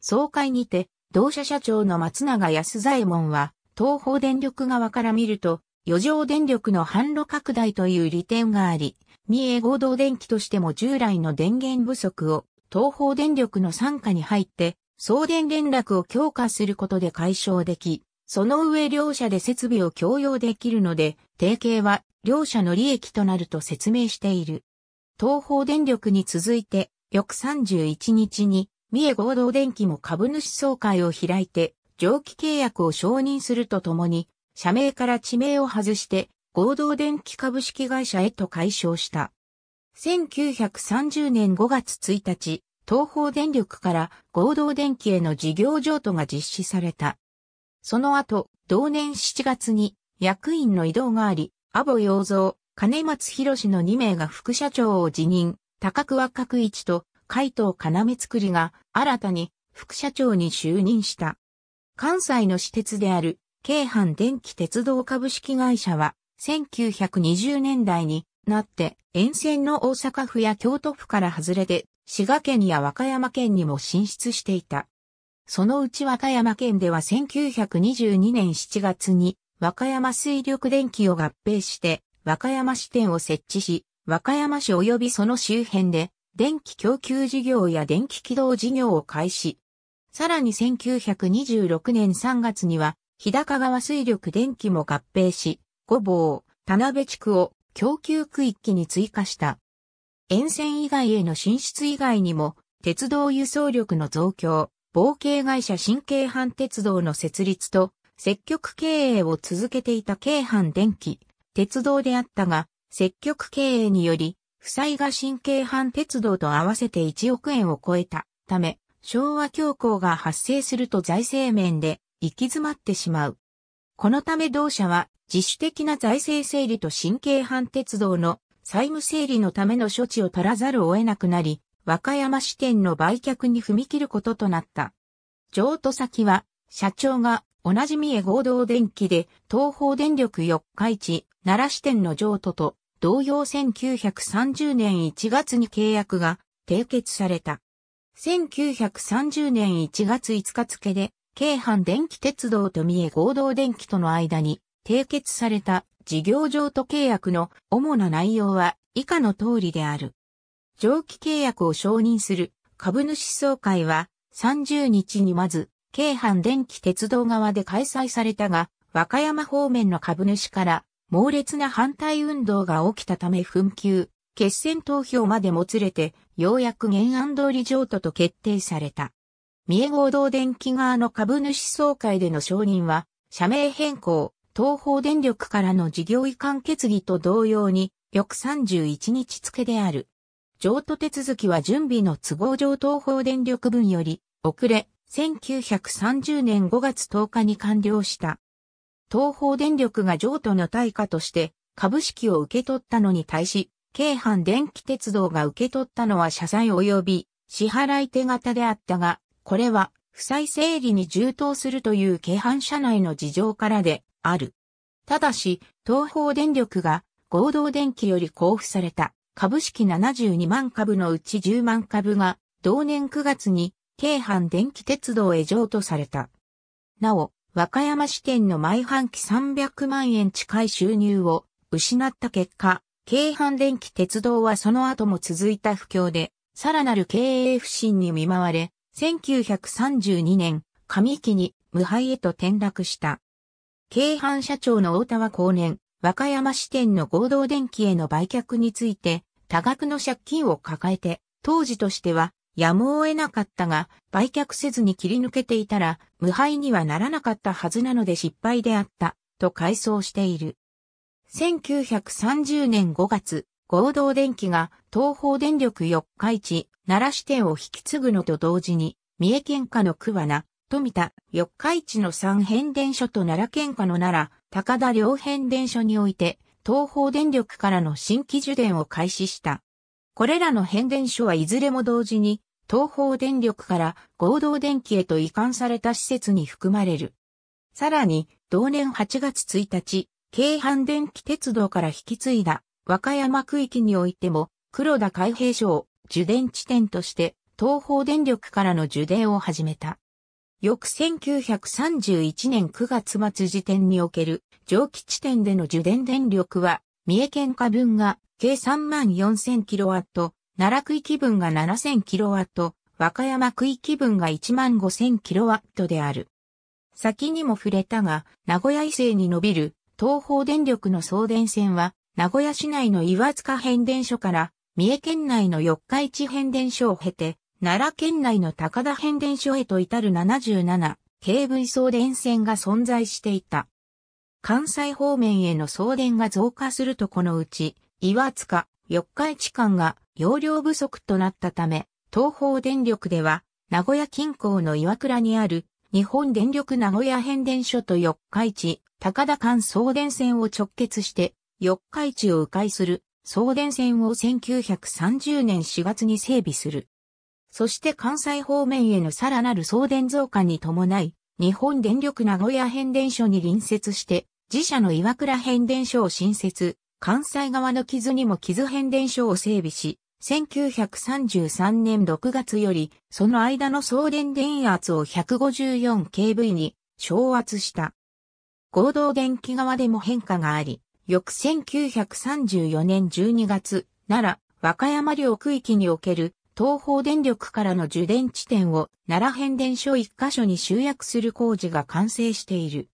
総会にて、同社社長の松永安左衛門は、東方電力側から見ると、余剰電力の販路拡大という利点があり、三重合同電機としても従来の電源不足を東方電力の参加に入って、送電連絡を強化することで解消でき、その上両社で設備を共用できるので、提携は両社の利益となると説明している。東方電力に続いて、翌31日に三重合同電機も株主総会を開いて、上記契約を承認するとともに、社名から地名を外して、合同電機株式会社へと解消した。1930年5月1日、東方電力から合同電機への事業譲渡が実施された。その後、同年7月に役員の移動があり、阿保洋蔵、金松博の2名が副社長を辞任、高桑角一と海藤要作りが新たに副社長に就任した。関西の私鉄である京阪電気鉄道株式会社は1920年代になって沿線の大阪府や京都府から外れて滋賀県や和歌山県にも進出していた。そのうち和歌山県では1922年7月に和歌山水力電気を合併して和歌山支店を設置し、和歌山市及びその周辺で電気供給事業や電気起動事業を開始。さらに1926年3月には、日高川水力電気も合併し、五房、田辺地区を供給区域に追加した。沿線以外への進出以外にも、鉄道輸送力の増強、冒険会社新京阪鉄道の設立と、積極経営を続けていた京阪電気、鉄道であったが、積極経営により、負債が神経藩鉄道と合わせて1億円を超えたため、昭和恐慌が発生すると財政面で行き詰まってしまう。このため同社は自主的な財政整理と神経藩鉄道の債務整理のための処置を取らざるを得なくなり、和歌山支店の売却に踏み切ることとなった。譲渡先は、社長が同じみへ合同電機で東方電力四日市奈良支店の譲渡と同様1930年1月に契約が締結された。1930年1月5日付で、京阪電気鉄道と三重合同電気との間に締結された事業譲渡契約の主な内容は以下の通りである。上記契約を承認する株主総会は30日にまず京阪電気鉄道側で開催されたが、和歌山方面の株主から猛烈な反対運動が起きたため紛糾、決戦投票までもつれて、ようやく原案通り譲渡と決定された。三重合同電気側の株主総会での承認は、社名変更、東方電力からの事業移管決議と同様に、翌31日付である。譲渡手続きは準備の都合上東方電力分より、遅れ、1930年5月10日に完了した。東方電力が譲渡の対価として株式を受け取ったのに対し、京阪電気鉄道が受け取ったのは謝罪及び支払い手形であったが、これは負債整理に充当するという京阪社内の事情からである。ただし、東方電力が合同電気より交付された株式72万株のうち10万株が同年9月に京阪電気鉄道へ譲渡された。なお、和歌山支店の毎半期300万円近い収入を失った結果、京阪電気鉄道はその後も続いた不況で、さらなる経営不振に見舞われ、1932年、上期に無敗へと転落した。京阪社長の大田は後年、和歌山支店の合同電気への売却について、多額の借金を抱えて、当時としてはやむを得なかったが、売却せずに切り抜けていたら、無敗にはならなかったはずなので失敗であった、と回想している。1930年5月、合同電機が東方電力四日市、奈良支店を引き継ぐのと同時に、三重県下の桑名、富田、四日市の三変電所と奈良県下の奈良、高田両変電所において、東方電力からの新規受電を開始した。これらの変電所はいずれも同時に東方電力から合同電気へと移管された施設に含まれる。さらに、同年8月1日、京阪電気鉄道から引き継いだ和歌山区域においても黒田海兵所を受電地点として東方電力からの受電を始めた。翌1931年9月末時点における蒸気地点での受電電力は三重県下分が計3万 4000kW、奈良区域分が 7000kW、和歌山区域分が 15000kW である。先にも触れたが、名古屋伊勢に伸びる東方電力の送電線は、名古屋市内の岩塚変電所から三重県内の四日市変電所を経て、奈良県内の高田変電所へと至る 77KV 送電線が存在していた。関西方面への送電が増加するとこのうち、岩塚、四日市間が容量不足となったため、東方電力では、名古屋近郊の岩倉にある日本電力名古屋変電所と四日市、高田間送電線を直結して、四日市を迂回する送電線を1930年4月に整備する。そして関西方面へのさらなる送電増加に伴い、日本電力名古屋変電所に隣接して、自社の岩倉変電所を新設、関西側の傷にも傷変電所を整備し、1933年6月より、その間の送電電圧を 154kV に昇圧した。合同電気側でも変化があり、翌1934年12月、奈良、和歌山領区域における東方電力からの受電地点を奈良変電所1カ所に集約する工事が完成している。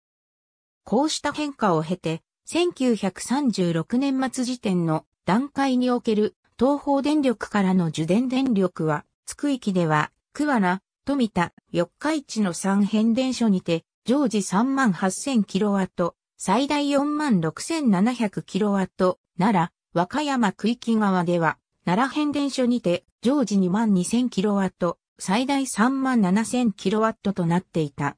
こうした変化を経て、1936年末時点の段階における東方電力からの受電電力は、津久域では、桑名、富田、四日市の3変電所にて、常時3万8 0 0 0ット、最大4万6 7 0 0ット、奈良、和歌山区域側では、奈良変電所にて、常時2万2 0 0 0ット、最大3万7 0 0 0ットとなっていた。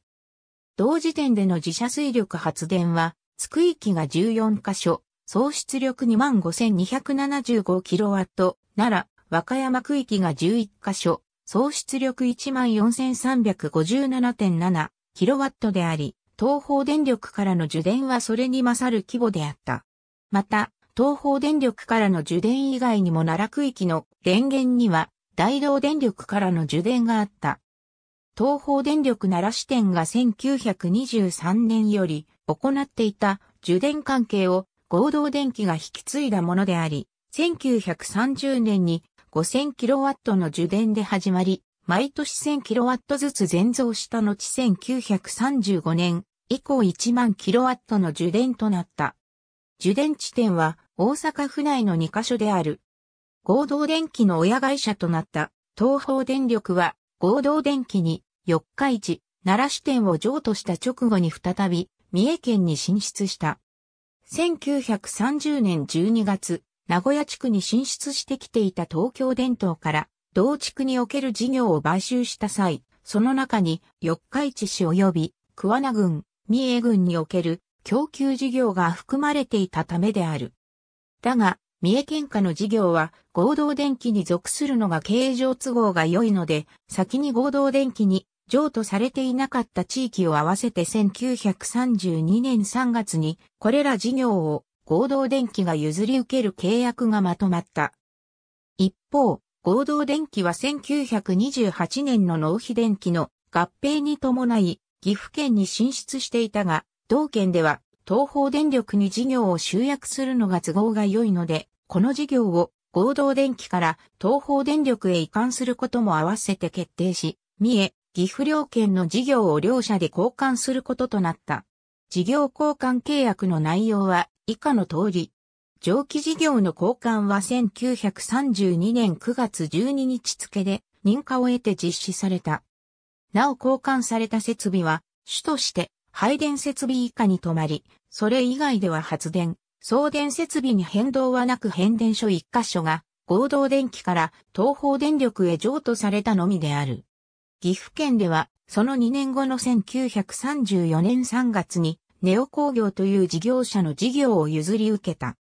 同時点での自社水力発電は、津久域が14カ所、総出力 25,275kW、奈良、和歌山区域が11カ所、総出力 14,357.7kW であり、東方電力からの受電はそれに勝る規模であった。また、東方電力からの受電以外にも奈良区域の電源には、大道電力からの受電があった。東方電力奈良支店が1923年より行っていた受電関係を合同電気が引き継いだものであり、1930年に 5000kW の受電で始まり、毎年 1000kW ずつ全増した後1935年以降1万 kW の受電となった。受電地点は大阪府内の2カ所である。合同電気の親会社となった東方電力は合同電気に四日市、奈良支店を譲渡した直後に再び、三重県に進出した。1930年12月、名古屋地区に進出してきていた東京電灯から、同地区における事業を買収した際、その中に四日市市及び桑名郡、三重郡における供給事業が含まれていたためである。だが、三重県下の事業は合同電気に属するのが経営上都合が良いので、先に合同電気に譲渡されていなかった地域を合わせて1932年3月にこれら事業を合同電機が譲り受ける契約がまとまった。一方、合同電機は1928年の納費電機の合併に伴い岐阜県に進出していたが、同県では東方電力に事業を集約するのが都合が良いので、この事業を合同電機から東方電力へ移管することも合わせて決定し、三重、岐阜両県の事業を両社で交換することとなった。事業交換契約の内容は以下の通り。蒸気事業の交換は1932年9月12日付で認可を得て実施された。なお交換された設備は主として配電設備以下に止まり、それ以外では発電、送電設備に変動はなく変電所1箇所が合同電気から東方電力へ譲渡されたのみである。岐阜県では、その2年後の1934年3月に、ネオ工業という事業者の事業を譲り受けた。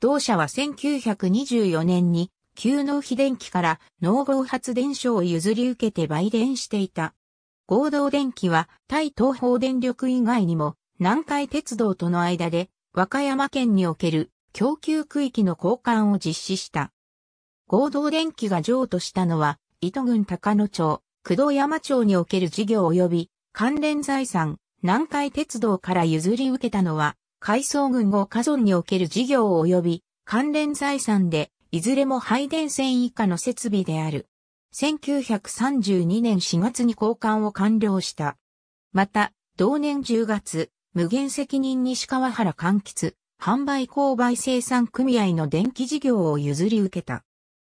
同社は1924年に、旧納非電機から農合発電所を譲り受けて売電していた。合同電機は、対東方電力以外にも、南海鉄道との間で、和歌山県における供給区域の交換を実施した。合同電機が譲渡したのは、糸郡高野町、工藤山町における事業及び関連財産、南海鉄道から譲り受けたのは、海藻群を火存における事業及び関連財産で、いずれも配電線以下の設備である。1932年4月に交換を完了した。また、同年10月、無限責任西川原柑橘、販売購買生産組合の電気事業を譲り受けた。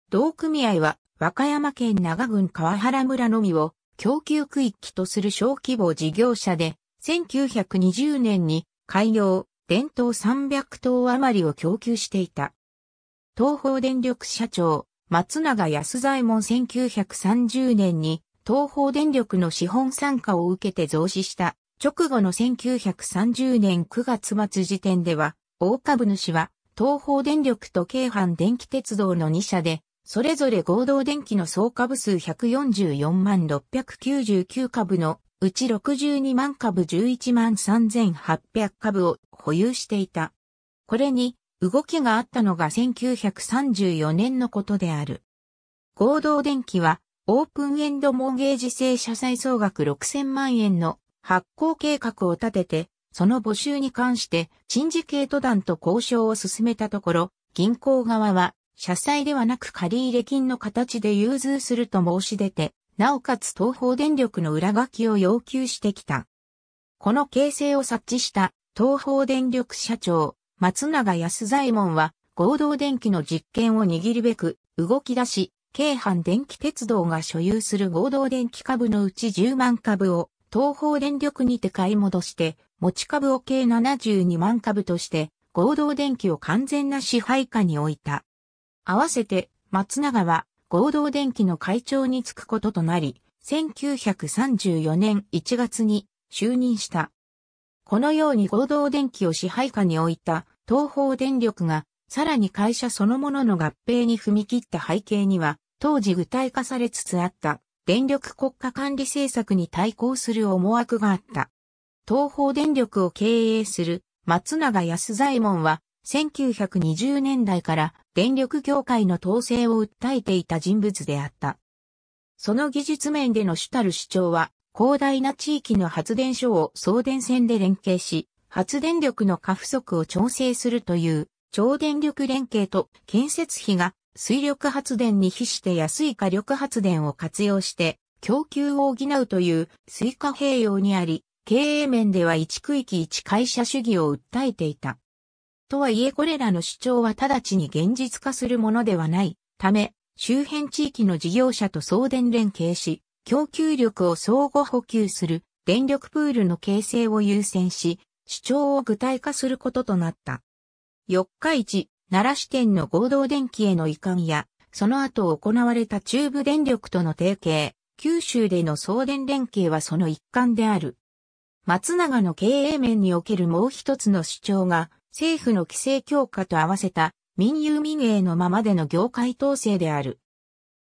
同組合は和歌山県長郡川原村のみを供給区域とする小規模事業者で、1920年に開業、伝統300頭余りを供給していた。東方電力社長、松永安左衛門1930年に東方電力の資本参加を受けて増資した直後の1930年9月末時点では、大株主は東方電力と京阪電気鉄道の2社でそれぞれ合同電気の総株数144万699株のうち62万株11万3800株を保有していた。これに動きがあったのが1934年のことである。合同電気はオープンエンドモーゲージ制社債総額6000万円の発行計画を立てて、その募集に関して、チンジケート団と交渉を進めたところ、銀行側は社債ではなく借入金の形で融通すると申し出て、なおかつ東方電力の裏書きを要求してきた。この形勢を察知した東方電力社長、松永安左衛門は合同電気の実験を握るべく動き出し、京阪電気鉄道が所有する合同電気株のうち10万株を東方電力にて買い戻して、持ち株を計72万株として合同電気を完全な支配下に置いた。合わせて松永は合同電機の会長に就くこととなり、1934年1月に就任した。このように合同電機を支配下に置いた東方電力がさらに会社そのものの合併に踏み切った背景には当時具体化されつつあった電力国家管理政策に対抗する思惑があった。東方電力を経営する松永安左衛門は1920年代から電力業界の統制を訴えていた人物であった。その技術面での主たる主張は、広大な地域の発電所を送電線で連携し、発電力の過不足を調整するという、超電力連携と建設費が水力発電に比して安い火力発電を活用して、供給を補うという水化併用にあり、経営面では一区域一会社主義を訴えていた。とはいえこれらの主張は直ちに現実化するものではないため、周辺地域の事業者と送電連携し、供給力を相互補給する電力プールの形成を優先し、主張を具体化することとなった。四日市、奈良支店の合同電気への移管や、その後行われた中部電力との提携、九州での送電連携はその一環である。松永の経営面におけるもう一つの主張が、政府の規制強化と合わせた民有民営のままでの業界統制である。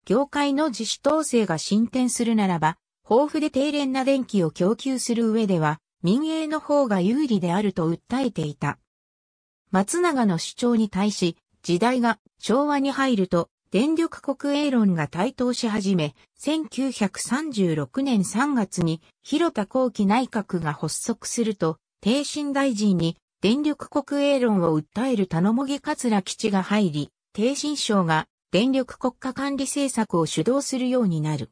業界の自主統制が進展するならば、豊富で低廉な電気を供給する上では、民営の方が有利であると訴えていた。松永の主張に対し、時代が昭和に入ると、電力国営論が台頭し始め、1936年3月に広田後期内閣が発足すると、帝心大臣に電力国営論を訴える頼もぎ桂吉が入り、低新省が電力国家管理政策を主導するようになる。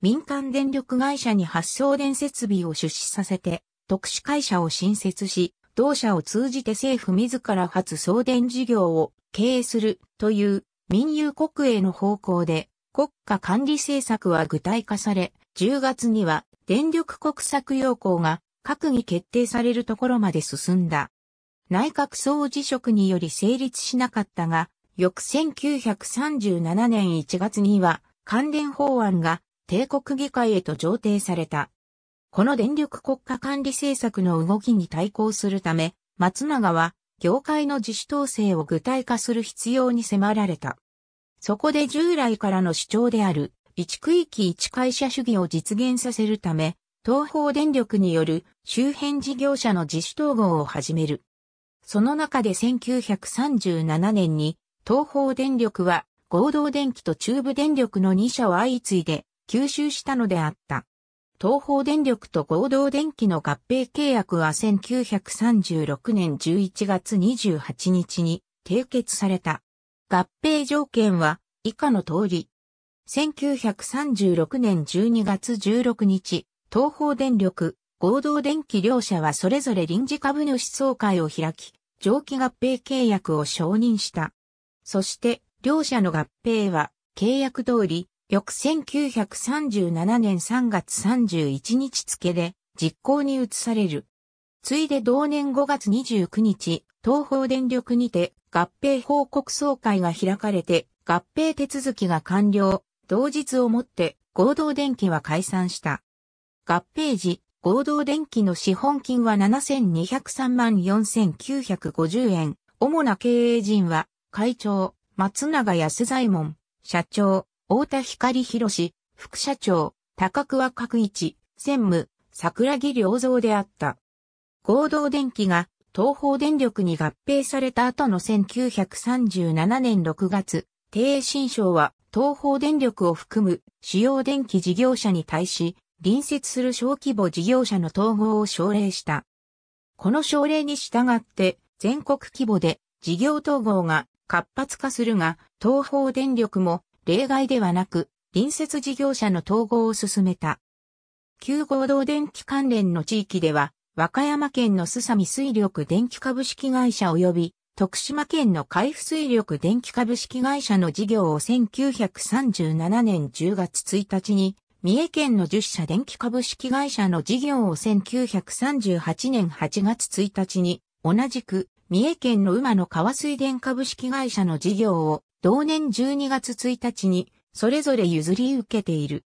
民間電力会社に発送電設備を出資させて、特殊会社を新設し、同社を通じて政府自ら発送電事業を経営するという民有国営の方向で国家管理政策は具体化され、10月には電力国策要項が閣議決定されるところまで進んだ。内閣総辞職により成立しなかったが、翌1937年1月には関連法案が帝国議会へと上呈された。この電力国家管理政策の動きに対抗するため、松永は業界の自主統制を具体化する必要に迫られた。そこで従来からの主張である、一区域一会社主義を実現させるため、東方電力による周辺事業者の自主統合を始める。その中で1937年に東方電力は合同電気と中部電力の2社を相次いで吸収したのであった。東方電力と合同電気の合併契約は1936年11月28日に締結された。合併条件は以下の通り。1936年12月16日、東方電力、合同電気両社はそれぞれ臨時株主総会を開き、上記合併契約を承認した。そして、両社の合併は、契約通り、翌1937年3月31日付で、実行に移される。ついで同年5月29日、東方電力にて合併報告総会が開かれて、合併手続きが完了。同日をもって合同電気は解散した。合併時、合同電機の資本金は7203万4950円。主な経営陣は、会長、松永安左衛門、社長、太田光博副社長、高桑角一、専務、桜木良造であった。合同電機が東方電力に合併された後の1937年6月、定営新省は東方電力を含む主要電気事業者に対し、隣接する小規模事業者の統合を奨励した。この奨励に従って全国規模で事業統合が活発化するが、東方電力も例外ではなく、隣接事業者の統合を進めた。旧合同電気関連の地域では、和歌山県のすさみ水力電気株式会社及び徳島県の海部水力電気株式会社の事業を1937年10月1日に三重県の10社電気株式会社の事業を1938年8月1日に、同じく三重県の馬の川水電株式会社の事業を同年12月1日にそれぞれ譲り受けている。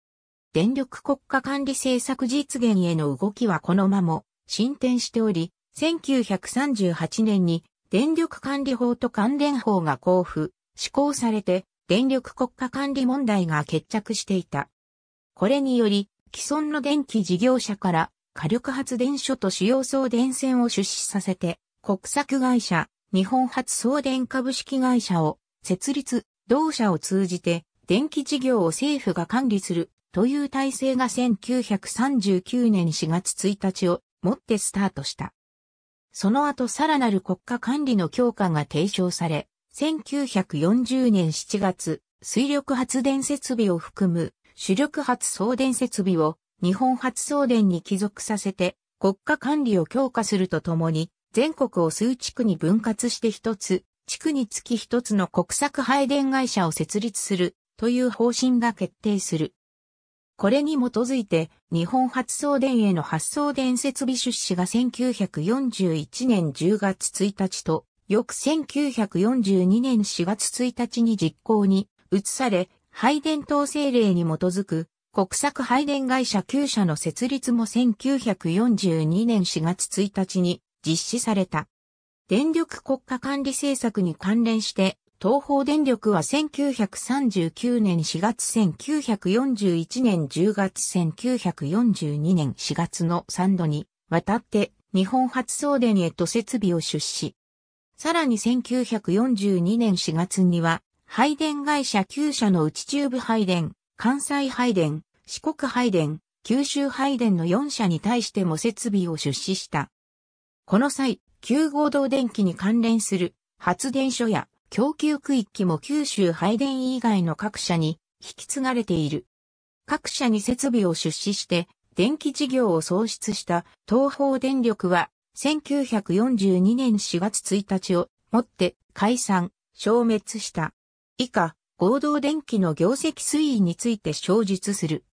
電力国家管理政策実現への動きはこのまま進展しており、1938年に電力管理法と関連法が交付、施行されて電力国家管理問題が決着していた。これにより、既存の電気事業者から火力発電所と主要送電線を出資させて、国策会社、日本発送電株式会社を設立、同社を通じて電気事業を政府が管理するという体制が1939年4月1日をもってスタートした。その後さらなる国家管理の強化が提唱され、1940年7月、水力発電設備を含む主力発送電設備を日本発送電に帰属させて国家管理を強化するとともに全国を数地区に分割して一つ、地区につき一つの国策配電会社を設立するという方針が決定する。これに基づいて日本発送電への発送電設備出資が1941年10月1日と翌1942年4月1日に実行に移され、配電統制令に基づく国策配電会社9社の設立も1942年4月1日に実施された。電力国家管理政策に関連して東方電力は1939年4月1941年10月1942年4月の3度に渡って日本初送電へと設備を出資。さらに1942年4月には配電会社9社の内中部配電、関西配電、四国配電、九州配電の4社に対しても設備を出資した。この際、旧合同電気に関連する発電所や供給区域も九州配電以外の各社に引き継がれている。各社に設備を出資して電気事業を創出した東方電力は1942年4月1日をもって解散、消滅した。以下、合同電機の業績推移について詳述する。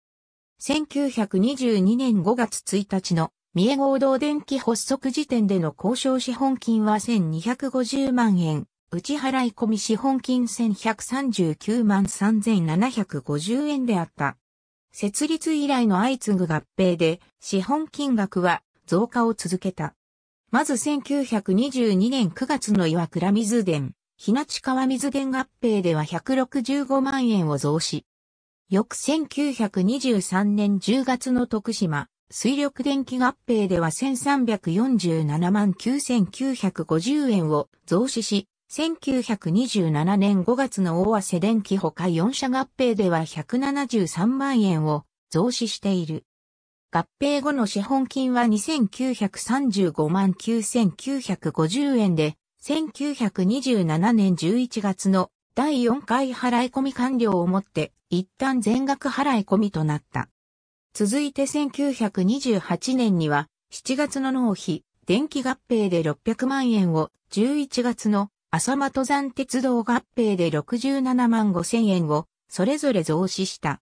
1922年5月1日の三重合同電機発足時点での交渉資本金は1250万円、内払い込み資本金1139万3750円であった。設立以来の相次ぐ合併で資本金額は増加を続けた。まず1922年9月の岩倉水田、日立川水源合併では165万円を増資。翌1923年10月の徳島、水力電気合併では1347万9950円を増資し、1927年5月の大汗電気か4社合併では173万円を増資している。合併後の資本金は2935万9950円で、1927年11月の第4回払い込み完了をもって、一旦全額払い込みとなった。続いて1928年には、7月の納費、電気合併で600万円を、11月の浅間登山鉄道合併で67万5千円を、それぞれ増資した。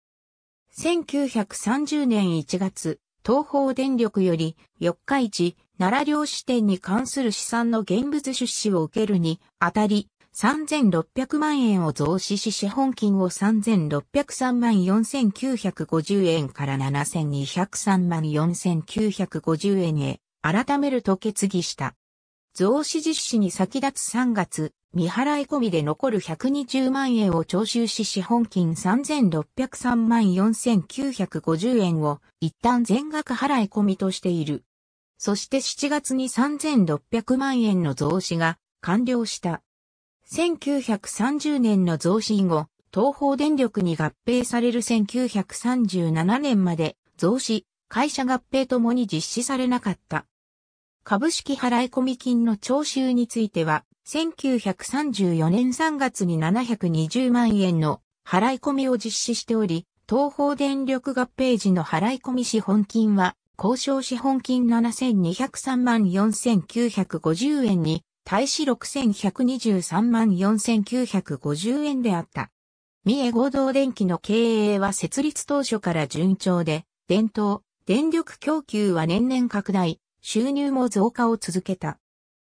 1930年1月、東方電力より四日市奈良領支店に関する資産の現物出資を受けるにあたり、3600万円を増資し資本金を3603万4950円から7203万4950円へ改めると決議した。増資実施に先立つ3月、未払い込みで残る120万円を徴収し資本金3603万4950円を一旦全額払い込みとしている。そして7月に3600万円の増資が完了した。1930年の増資後、東方電力に合併される1937年まで増資、会社合併ともに実施されなかった。株式払込金の徴収については、1934年3月に720万円の払い込みを実施しており、東方電力合併時の払い込み資本金は交渉資本金7203万4950円に、対し6123万4950円であった。三重合同電機の経営は設立当初から順調で、伝統、電力供給は年々拡大、収入も増加を続けた。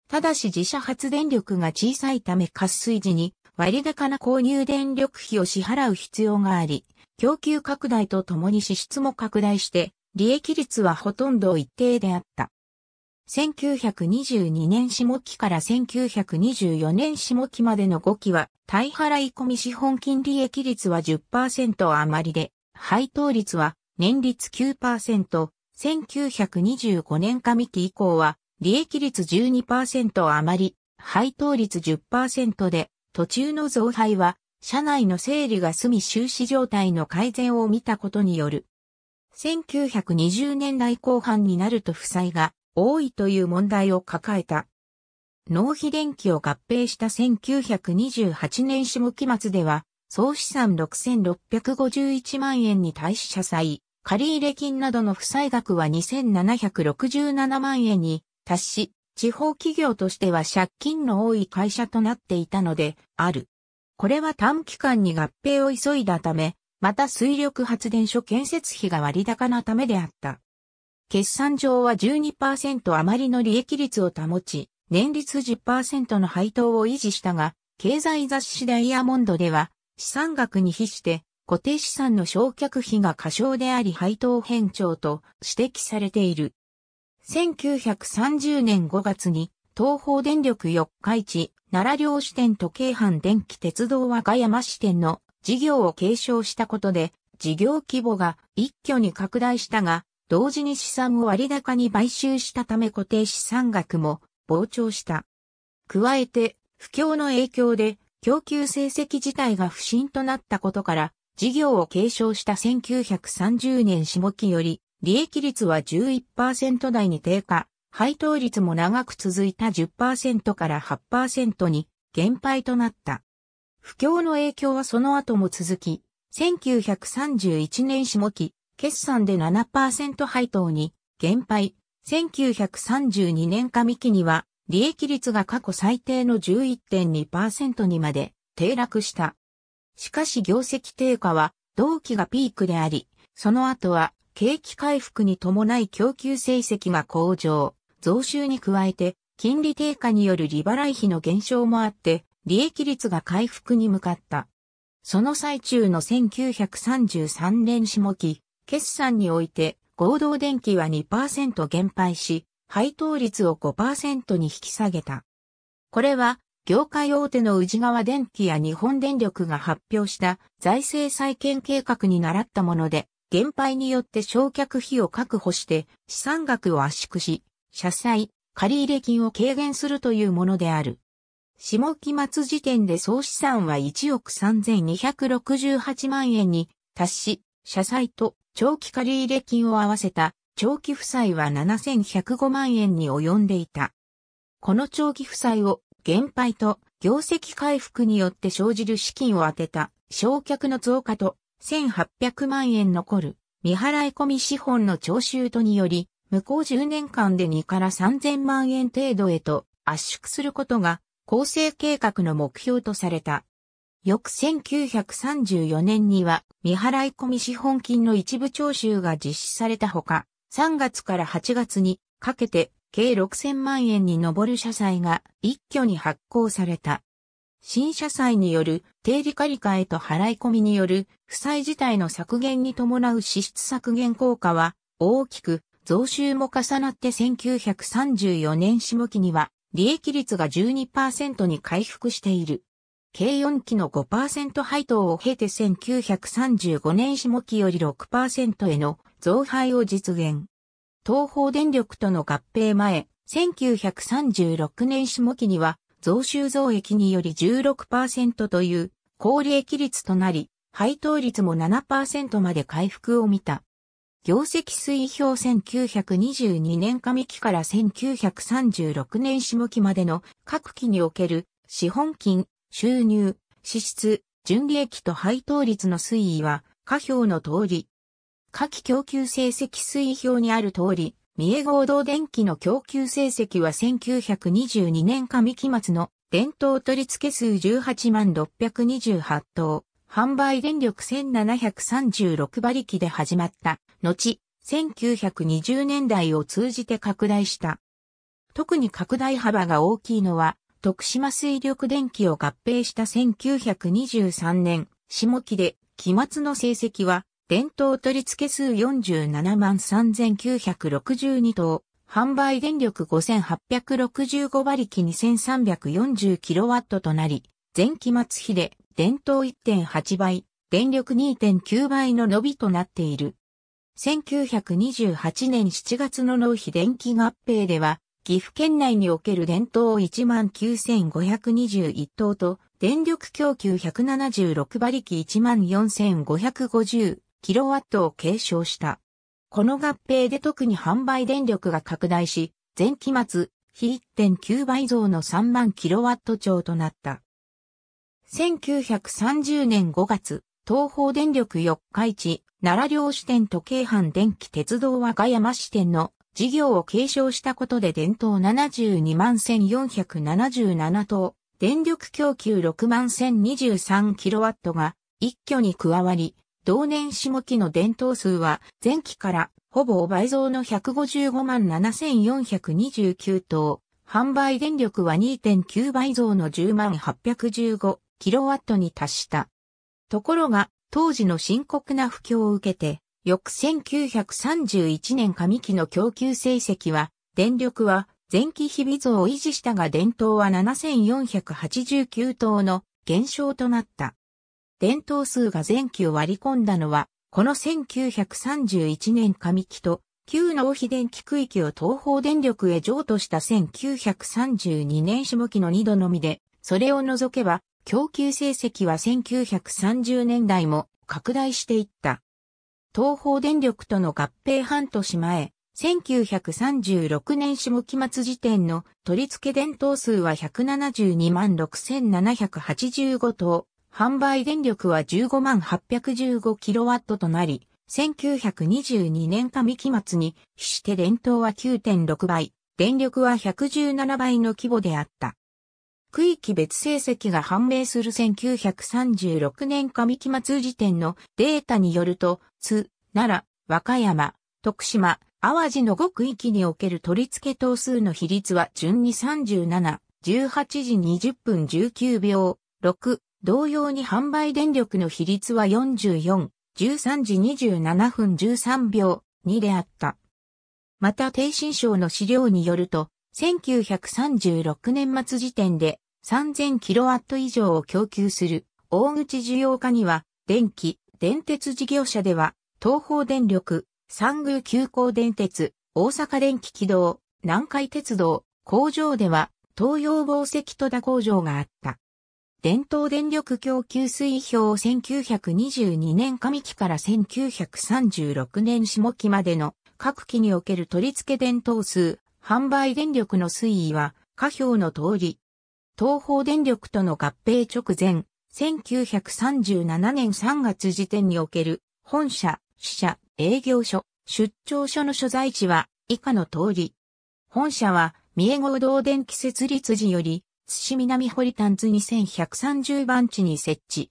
ただし自社発電力が小さいため滑水時に割高な購入電力費を支払う必要があり、供給拡大とともに支出も拡大して利益率はほとんど一定であった。1922年下期から1924年下期までの5期は、対払い込み資本金利益率は10%余りで、配当率は年率9%、1925年上期以降は、利益率12%余り、配当率10%で、途中の増配は、社内の整理が済み収支状態の改善を見たことによる1920年代後半になると負債が多いという問題を抱えた。納費電気を合併した1928年下期末では、総資産6651万円に対し社債、借入金などの負債額は2767万円に達し、地方企業としては借金の多い会社となっていたので、ある。これは短期間に合併を急いだため、また水力発電所建設費が割高なためであった。決算上は12%余りの利益率を保ち、年率10%の配当を維持したが、経済雑誌ダイヤモンドでは、資産額に比して固定資産の償却費が過小であり配当変調と指摘されている。1930年5月に東方電力四日市、奈良領支店と京阪電気鉄道和歌山支店の事業を継承したことで、事業規模が一挙に拡大したが、同時に資産を割高に買収したため固定資産額も膨張した。加えて、不況の影響で供給成績自体が不振となったことから、事業を継承した1930年下期より、利益率は11%台に低下、配当率も長く続いた10%から8%に減廃となった。不況の影響はその後も続き、1931年下期、決算で7%配当に、減配、1932年上期には、利益率が過去最低の11.2%にまで低落した。しかし業績低下は同期がピークであり、その後は景気回復に伴い供給成績が向上、増収に加えて金利低下による利払い費の減少もあって利益率が回復に向かった。その最中の1933年下期、決算において合同電気は2%減配し、配当率を5%に引き下げた。これは、業界大手の宇治川電気や日本電力が発表した財政再建計画に倣ったもので、減配によって焼却費を確保して資産額を圧縮し、社債、借入金を軽減するというものである。下期末時点で総資産は1億3268万円に達し、社債と長期借入金を合わせた長期負債は7105万円に及んでいた。この長期負債を減廃と業績回復によって生じる資金を当てた焼却の増加と1800万円残る未払い込み資本の徴収とにより、向こう10年間で2から3000万円程度へと圧縮することが構成計画の目標とされた。翌1934年には未払い込み資本金の一部徴収が実施されたほか、3月から8月にかけて計6000万円に上る社債が一挙に発行された。新社債による定理借換と払い込みによる負債自体の削減に伴う支出削減効果は大きく増収も重なって1934年下期には利益率が12%に回復している。計4期の5%配当を経て1935年下期より6%への増配を実現。東方電力との合併前、1936年下期には増収増益により16%という高利益率となり、配当率も7%まで回復を見た。業績推表1922年上期から1936年下期までの各期における資本金、収入、支出、純利益と配当率の推移は、下表の通り。下期供給成績推移表にある通り、三重合同電機の供給成績は1922年上期末の伝統取付数18万628等。販売電力1736馬力で始まった。後、1920年代を通じて拡大した。特に拡大幅が大きいのは、徳島水力電気を合併した1923年、下期で、期末の成績は、電灯取付数47万3962等、販売電力5865馬力 2340kW となり、前期末比で電灯1.8倍、電力2.9倍の伸びとなっている。1928年7月の納費電気合併では、岐阜県内における電灯19,521灯と、電力供給176馬力 14,550kW を継承した。この合併で特に販売電力が拡大し、前期末、非1.9倍増の3万 kW 超となった。1930年5月、東方電力四日市、奈良領支店と京阪電気鉄道和賀山支店の事業を継承したことで電灯72万1477棟、電力供給6万1023キロワットが一挙に加わり、同年下期の電灯数は前期からほぼ倍増の155万7429棟、販売電力は2.9倍増の10万815キロワットに達した。ところが、当時の深刻な不況を受けて、翌1931年上期の供給成績は、電力は前期比微増を維持したが電灯は7489等の減少となった。電灯数が前期を割り込んだのは、この1931年上期と、旧納非電気区域を東方電力へ譲渡した1932年下期の2度のみで、それを除けば供給成績は1930年代も拡大していった。東方電力との合併半年前、1936年下期末時点の取り付け電灯数は172万6785灯、販売電力は15万815キロワットとなり、1922年上期末にして電灯は9.6倍、電力は117倍の規模であった。区域別成績が判明する1936年上期末時点のデータによると、津、奈良、和歌山、徳島、淡路の5区域における取り付け等数の比率は順に37、18時20分19秒、6、同様に販売電力の比率は44、13時27分13秒2であった。また、低新省の資料によると、1936年末時点で 3000kW 以上を供給する大口需要家には、電気、電鉄事業者では、東方電力、三宮急行電鉄、大阪電気軌道、南海鉄道、工場では、東洋紡績戸田工場があった。伝統電力供給水表1922年上期から1936年下期までの各期における取り付け電灯数、販売電力の推移は、下表の通り、東方電力との合併直前、1937年3月時点における本社、支社、営業所、出張所の所在地は以下の通り。本社は三重合同電気設立時より津市南堀丹津2130番地に設置。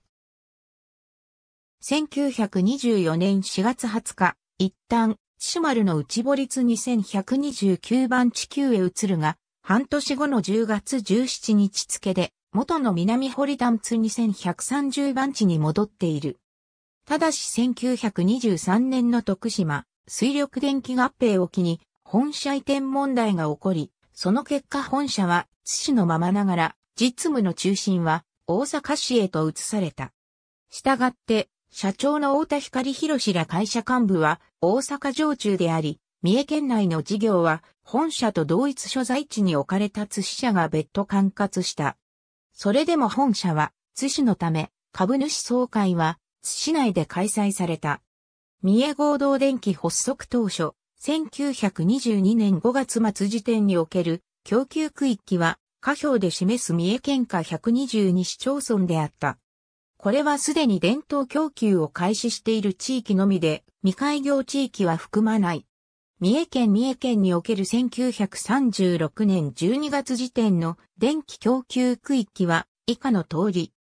1924年4月20日、一旦、津丸の内堀津2129番地球へ移るが、半年後の10月17日付で、元の南堀ダンツ2130番地に戻っている。ただし1923年の徳島、水力電気合併を機に、本社移転問題が起こり、その結果本社は津市のままながら、実務の中心は大阪市へと移された。したがって、社長の太田光博ら会社幹部は大阪常中であり、三重県内の事業は本社と同一所在地に置かれた津市社が別途管轄した。それでも本社は津市のため株主総会は津市内で開催された。三重合同電気発足当初、1922年5月末時点における供給区域は下表で示す三重県下122市町村であった。これはすでに伝統供給を開始している地域のみで、未開業地域は含まない。三重県三重県における1936年12月時点の電気供給区域は以下の通り。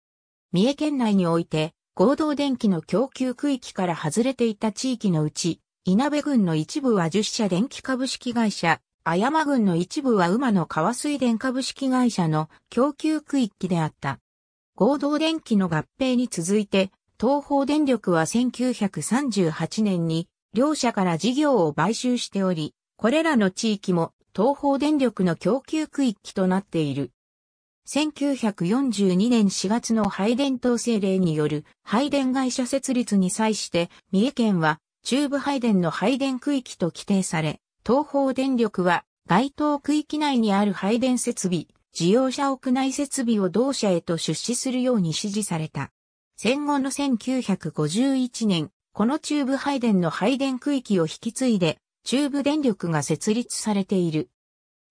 三重県内において合同電気の供給区域から外れていた地域のうち、稲部郡の一部は10社電気株式会社、あ山郡の一部は馬の川水電株式会社の供給区域であった。合同電気の合併に続いて、東方電力は1938年に両社から事業を買収しており、これらの地域も東方電力の供給区域となっている。1942年4月の配電統制令による配電会社設立に際して三重県は中部配電の配電区域と規定され、東方電力は該当区域内にある配電設備、事業者屋内設備を同社へと出資するように指示された。戦後の1951年、この中部配電の配電区域を引き継いで、中部電力が設立されている。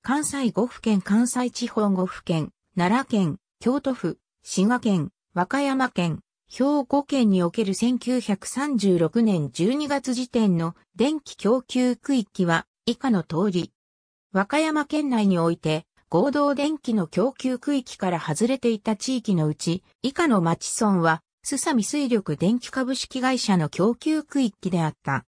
関西5府県、関西地方5府県、奈良県、京都府、滋賀県、和歌山県、兵庫県における1936年12月時点の電気供給区域は以下の通り。和歌山県内において合同電気の供給区域から外れていた地域のうち以下の町村はすさみ水力電気株式会社の供給区域であった。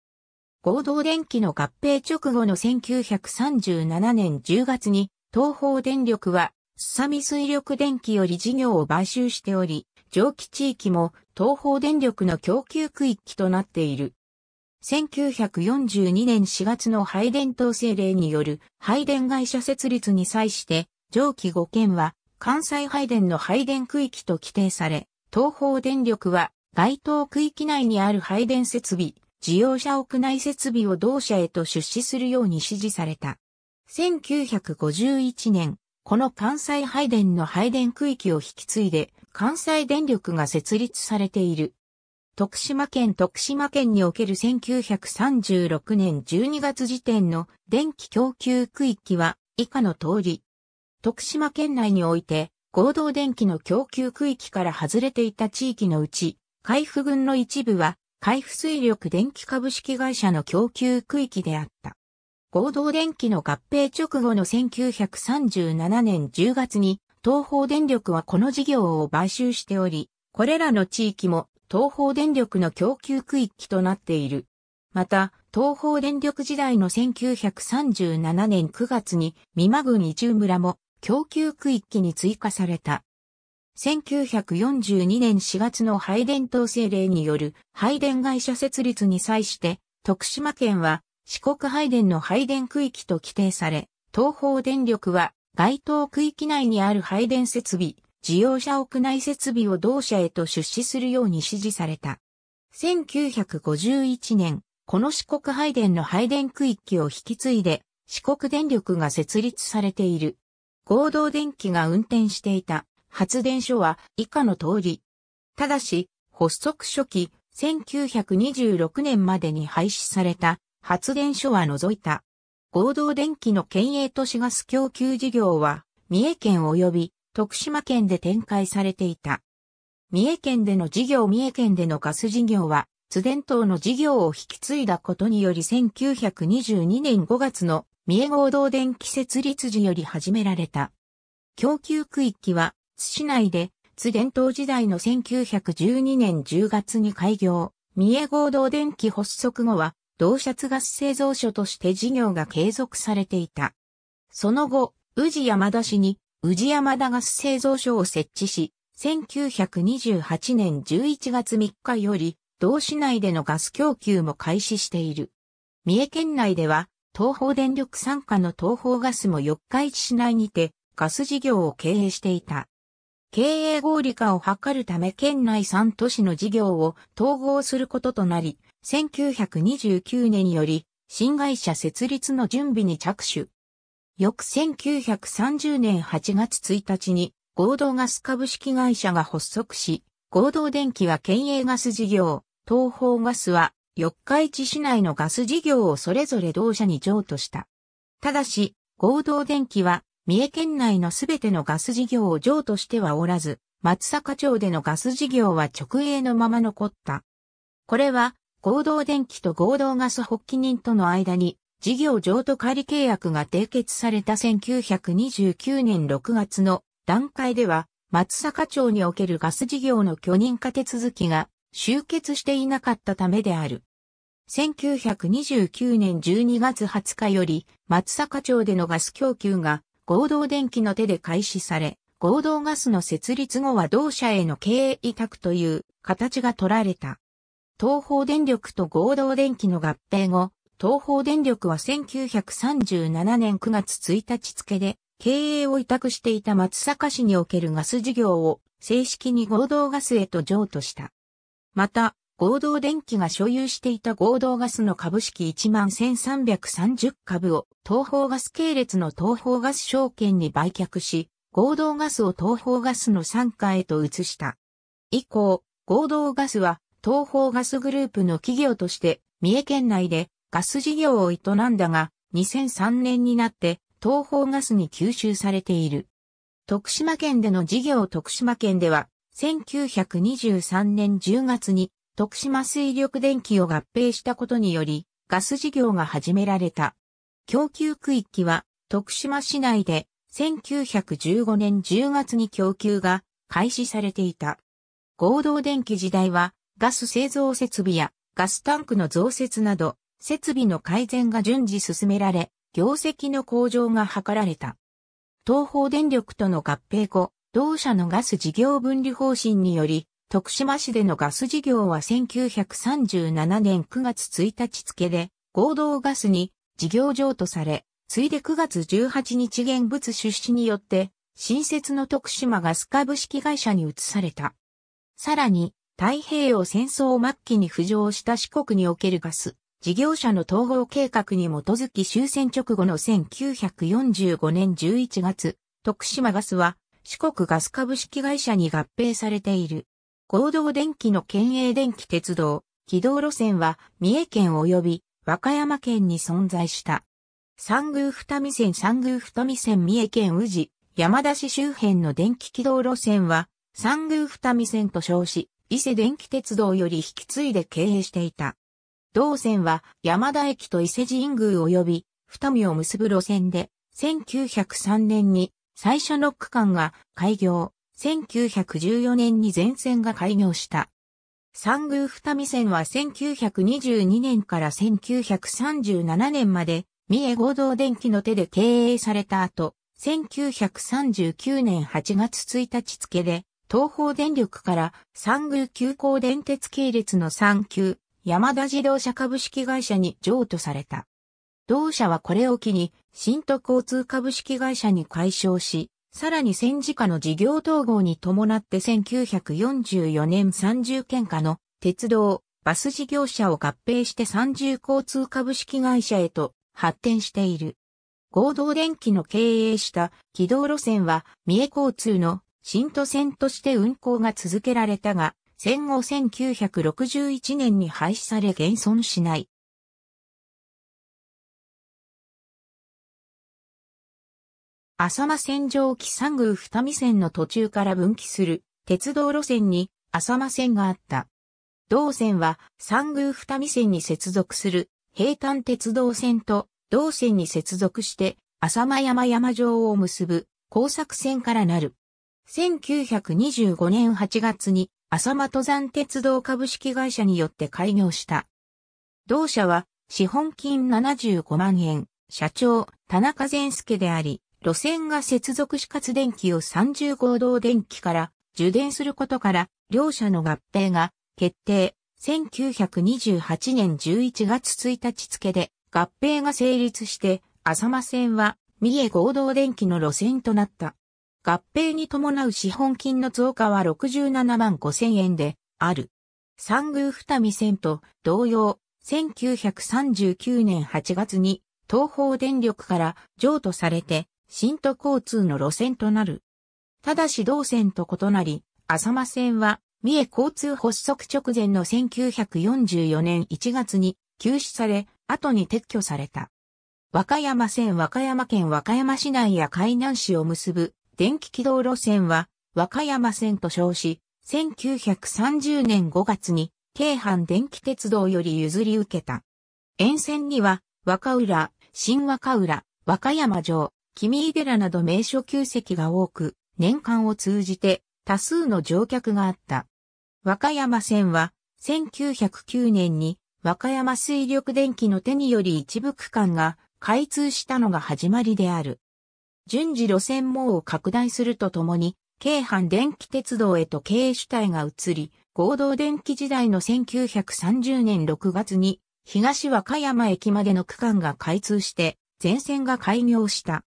合同電気の合併直後の1937年10月に、東方電力は、すさみ水力電気より事業を買収しており、上記地域も東方電力の供給区域となっている。1942年4月の配電統制令による配電会社設立に際して、上記5県は関西配電の配電区域と規定され、東方電力は、該当区域内にある配電設備、事業者屋内設備を同社へと出資するように指示された。1951年、この関西配電の配電区域を引き継いで、関西電力が設立されている。徳島県徳島県における1936年12月時点の電気供給区域は以下の通り。徳島県内において合同電気の供給区域から外れていた地域のうち、海部軍の一部は、海部水力電気株式会社の供給区域であった。合同電気の合併直後の1937年10月に、東方電力はこの事業を買収しており、これらの地域も東方電力の供給区域となっている。また、東方電力時代の1937年9月に、美馬郡一中村も供給区域に追加された。1942年4月の配電統制令による配電会社設立に際して、徳島県は四国配電の配電区域と規定され、東方電力は該当区域内にある配電設備、事業者屋内設備を同社へと出資するように指示された。1951年、この四国配電の配電区域を引き継いで、四国電力が設立されている。合同電機が運転していた発電所は以下の通り。ただし、発足初期、1926年までに廃止された発電所は除いた。合同電機の県営都市ガス供給事業は、三重県及び徳島県で展開されていた。三重県での事業三重県でのガス事業は、津電等の事業を引き継いだことにより1922年5月の三重合同電気設立時より始められた。供給区域は、津市内で、津伝統時代の1912年10月に開業。三重合同電気発足後は、同シャツガス製造所として事業が継続されていた。その後、宇治山田市に、宇治山田ガス製造所を設置し、1928年11月3日より、同市内でのガス供給も開始している。三重県内では、東方電力傘下の東方ガスも四日市市内にてガス事業を経営していた。経営合理化を図るため県内3都市の事業を統合することとなり、1929年より新会社設立の準備に着手。翌1930年8月1日に合同ガス株式会社が発足し、合同電気は県営ガス事業、東方ガスは四日市市内のガス事業をそれぞれ同社に譲渡した。ただし、合同電機は、三重県内のすべてのガス事業を譲渡してはおらず、松坂町でのガス事業は直営のまま残った。これは、合同電機と合同ガス発起人との間に、事業譲渡仮契約が締結された1929年6月の段階では、松坂町におけるガス事業の許認可手続きが集結していなかったためである。1929年12月20日より松阪町でのガス供給が合同電気の手で開始され、合同ガスの設立後は同社への経営委託という形が取られた。東方電力と合同電気の合併後、東方電力は1937年9月1日付で経営を委託していた松阪市におけるガス事業を正式に合同ガスへと譲渡した。また、合同電機が所有していた合同ガスの株式1万1330株を東方ガス系列の東方ガス証券に売却し、合同ガスを東方ガスの参加へと移した。以降、合同ガスは東方ガスグループの企業として三重県内でガス事業を営んだが、2003年になって東方ガスに吸収されている。徳島県での事業徳島県では1923年10月に徳島水力電気を合併したことによりガス事業が始められた。供給区域は徳島市内で1915年10月に供給が開始されていた。合同電気時代はガス製造設備やガスタンクの増設など設備の改善が順次進められ、業績の向上が図られた。東方電力との合併後、同社のガス事業分離方針により、徳島市でのガス事業は1937年9月1日付で合同ガスに事業譲渡され、ついで9月18日現物出資によって新設の徳島ガス株式会社に移された。さらに太平洋戦争末期に浮上した四国におけるガス事業者の統合計画に基づき終戦直後の1945年11月、徳島ガスは四国ガス株式会社に合併されている。合同電気の県営電気鉄道、軌道路線は三重県及び和歌山県に存在した。三宮二見線三宮二見線三重県宇治、山田市周辺の電気軌道路線は三宮二見線と称し、伊勢電気鉄道より引き継いで経営していた。同線は山田駅と伊勢神宮及び二見を結ぶ路線で、1903年に最初の区間が開業、1914年に全線が開業した。三宮二見線は1922年から1937年まで、三重合同電機の手で経営された後、1939年8月1日付で、東方電力から三宮急行電鉄系列の三級、山田自動車株式会社に譲渡された。同社はこれを機に、新都交通株式会社に解消し、さらに戦時下の事業統合に伴って1944年30県下の鉄道、バス事業者を合併して三重交通株式会社へと発展している。合同電機の経営した軌道路線は三重交通の新都線として運行が続けられたが、戦後1961年に廃止され現存しない。浅間線上機三宮二見線の途中から分岐する鉄道路線に浅間線があった。同線は三宮二見線に接続する平坦鉄道線と同線に接続して浅間山山城を結ぶ工作線からなる。1925年8月に浅間登山鉄道株式会社によって開業した。同社は資本金75万円、社長、田中善介であり、路線が接続死活電気を30合同電気から受電することから、両社の合併が決定。1928年11月1日付で合併が成立して、浅間線は三重合同電気の路線となった。合併に伴う資本金の増加は67万5千円である。三宮二見線と同様、1939年8月に東方電力から譲渡されて新都交通の路線となる。ただし同線と異なり、浅間線は、三重交通発足直前の1944年1月に休止され、後に撤去された。和歌山線和歌山県和歌山市内や海南市を結ぶ電気軌道路線は和歌山線と称し、1930年5月に京阪電気鉄道より譲り受けた。沿線には和歌浦、新和歌浦、和歌山城、君井寺など名所旧跡が多く、年間を通じて多数の乗客があった。和歌山線は、1909年に和歌山水力電気の手により一部区間が開通したのが始まりである。順次路線網を拡大するとともに、京阪電気鉄道へと経営主体が移り、合同電気時代の1930年6月に、東和歌山駅までの区間が開通して、全線が開業した。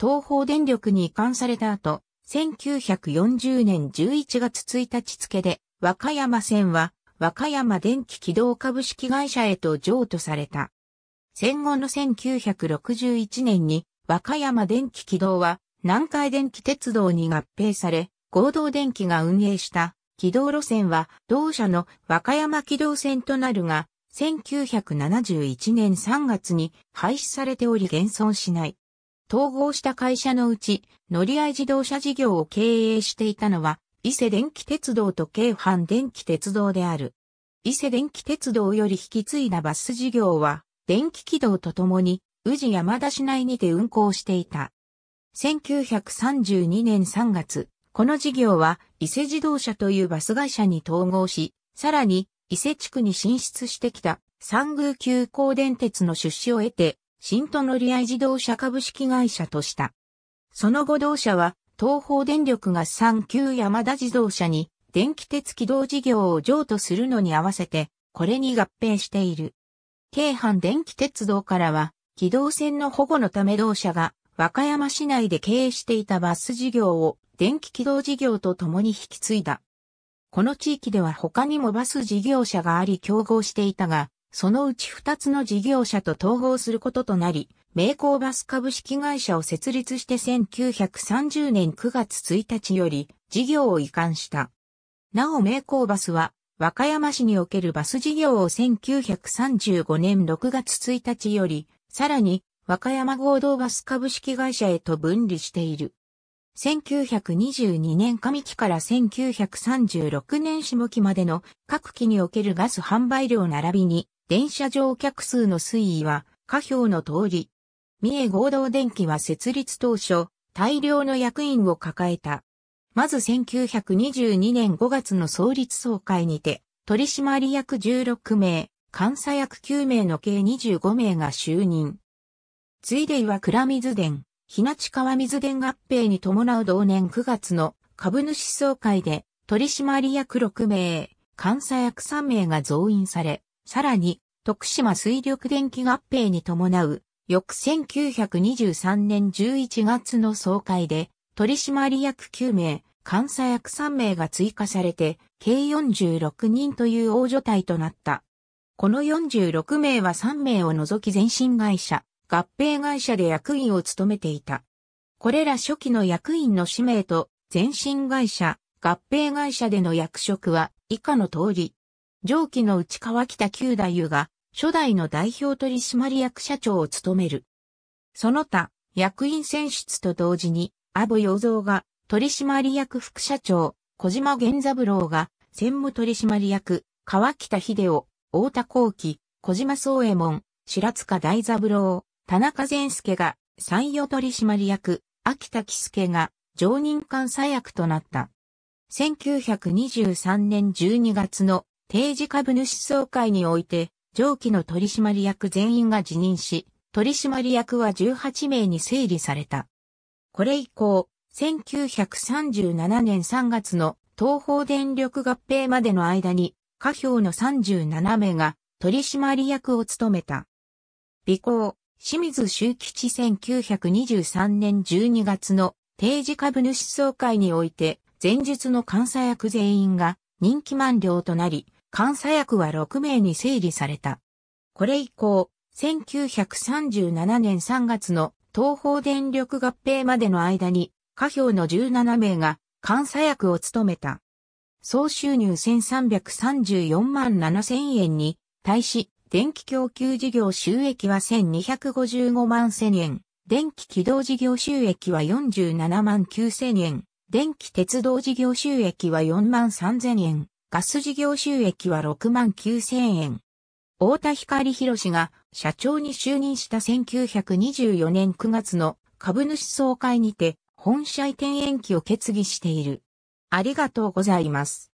東方電力に移管された後、1940年11月1日付で、和歌山線は、和歌山電気軌道株式会社へと譲渡された。戦後の1961年に、和歌山電気軌道は、南海電気鉄道に合併され、合同電気が運営した軌道路線は同社の和歌山軌道線となるが、1971年3月に廃止されており現存しない。統合した会社のうち、乗り合い自動車事業を経営していたのは、伊勢電気鉄道と京阪電気鉄道である。伊勢電気鉄道より引き継いだバス事業は、電気軌道とともに、宇治山田市内にて運行していた。1932年3月、この事業は伊勢自動車というバス会社に統合し、さらに伊勢地区に進出してきた三宮急行電鉄の出資を得て新都乗合自動車株式会社とした。その後同社は、東方電力が三級山田自動車に電気鉄軌道事業を譲渡するのに合わせて、これに合併している。京阪電気鉄道からは、機動線の保護のため同社が和歌山市内で経営していたバス事業を電気軌道事業と共に引き継いだ。この地域では他にもバス事業者があり競合していたが、そのうち2つの事業者と統合することとなり、名工バス株式会社を設立して1930年9月1日より事業を移管した。なお名工バスは、和歌山市におけるバス事業を1935年6月1日より、さらに、和歌山合同バス株式会社へと分離している。1922年上期から1936年下期までの各期におけるガス販売量並びに電車乗客数の推移は下表の通り。三重合同電機は設立当初、大量の役員を抱えた。まず1922年5月の創立総会にて、取締役16名、監査役9名の計25名が就任。ついでは倉水電、日立川水電合併に伴う同年9月の株主総会で取締役6名、監査役3名が増員され、さらに、徳島水力電気合併に伴う、翌1923年11月の総会で、取締役9名、監査役3名が追加されて、計46人という大所帯となった。この46名は3名を除き前身会社、合併会社で役員を務めていた。これら初期の役員の氏名と、前身会社、合併会社での役職は以下の通り、上記の内川北九太夫が、初代の代表取締役社長を務める。その他、役員選出と同時に、阿部洋蔵が取締役副社長、小島源三郎が専務取締役、川北秀夫、太田幸樹、小島宗衛門、白塚大三郎、田中善介が参与取締役、秋田喜助が常任監査役となった。1923年12月の定時株主総会において、上記の取締役全員が辞任し、取締役は18名に整理された。これ以降、1937年3月の東方電力合併までの間に、下表の37名が取締役を務めた。備行、清水周吉1923年12月の定時株主総会において、前述の監査役全員が任期満了となり、監査役は6名に整理された。これ以降、1937年3月の東方電力合併までの間に、下表の17名が監査役を務めた。総収入1334万7000円に、対し、電気供給事業収益は1255万1000円、電気軌道事業収益は47万9000円、電気鉄道事業収益は4万3000円、ガス事業収益は6万9000円。大田光博が社長に就任した1924年9月の株主総会にて本社移転延期を決議している。ありがとうございます。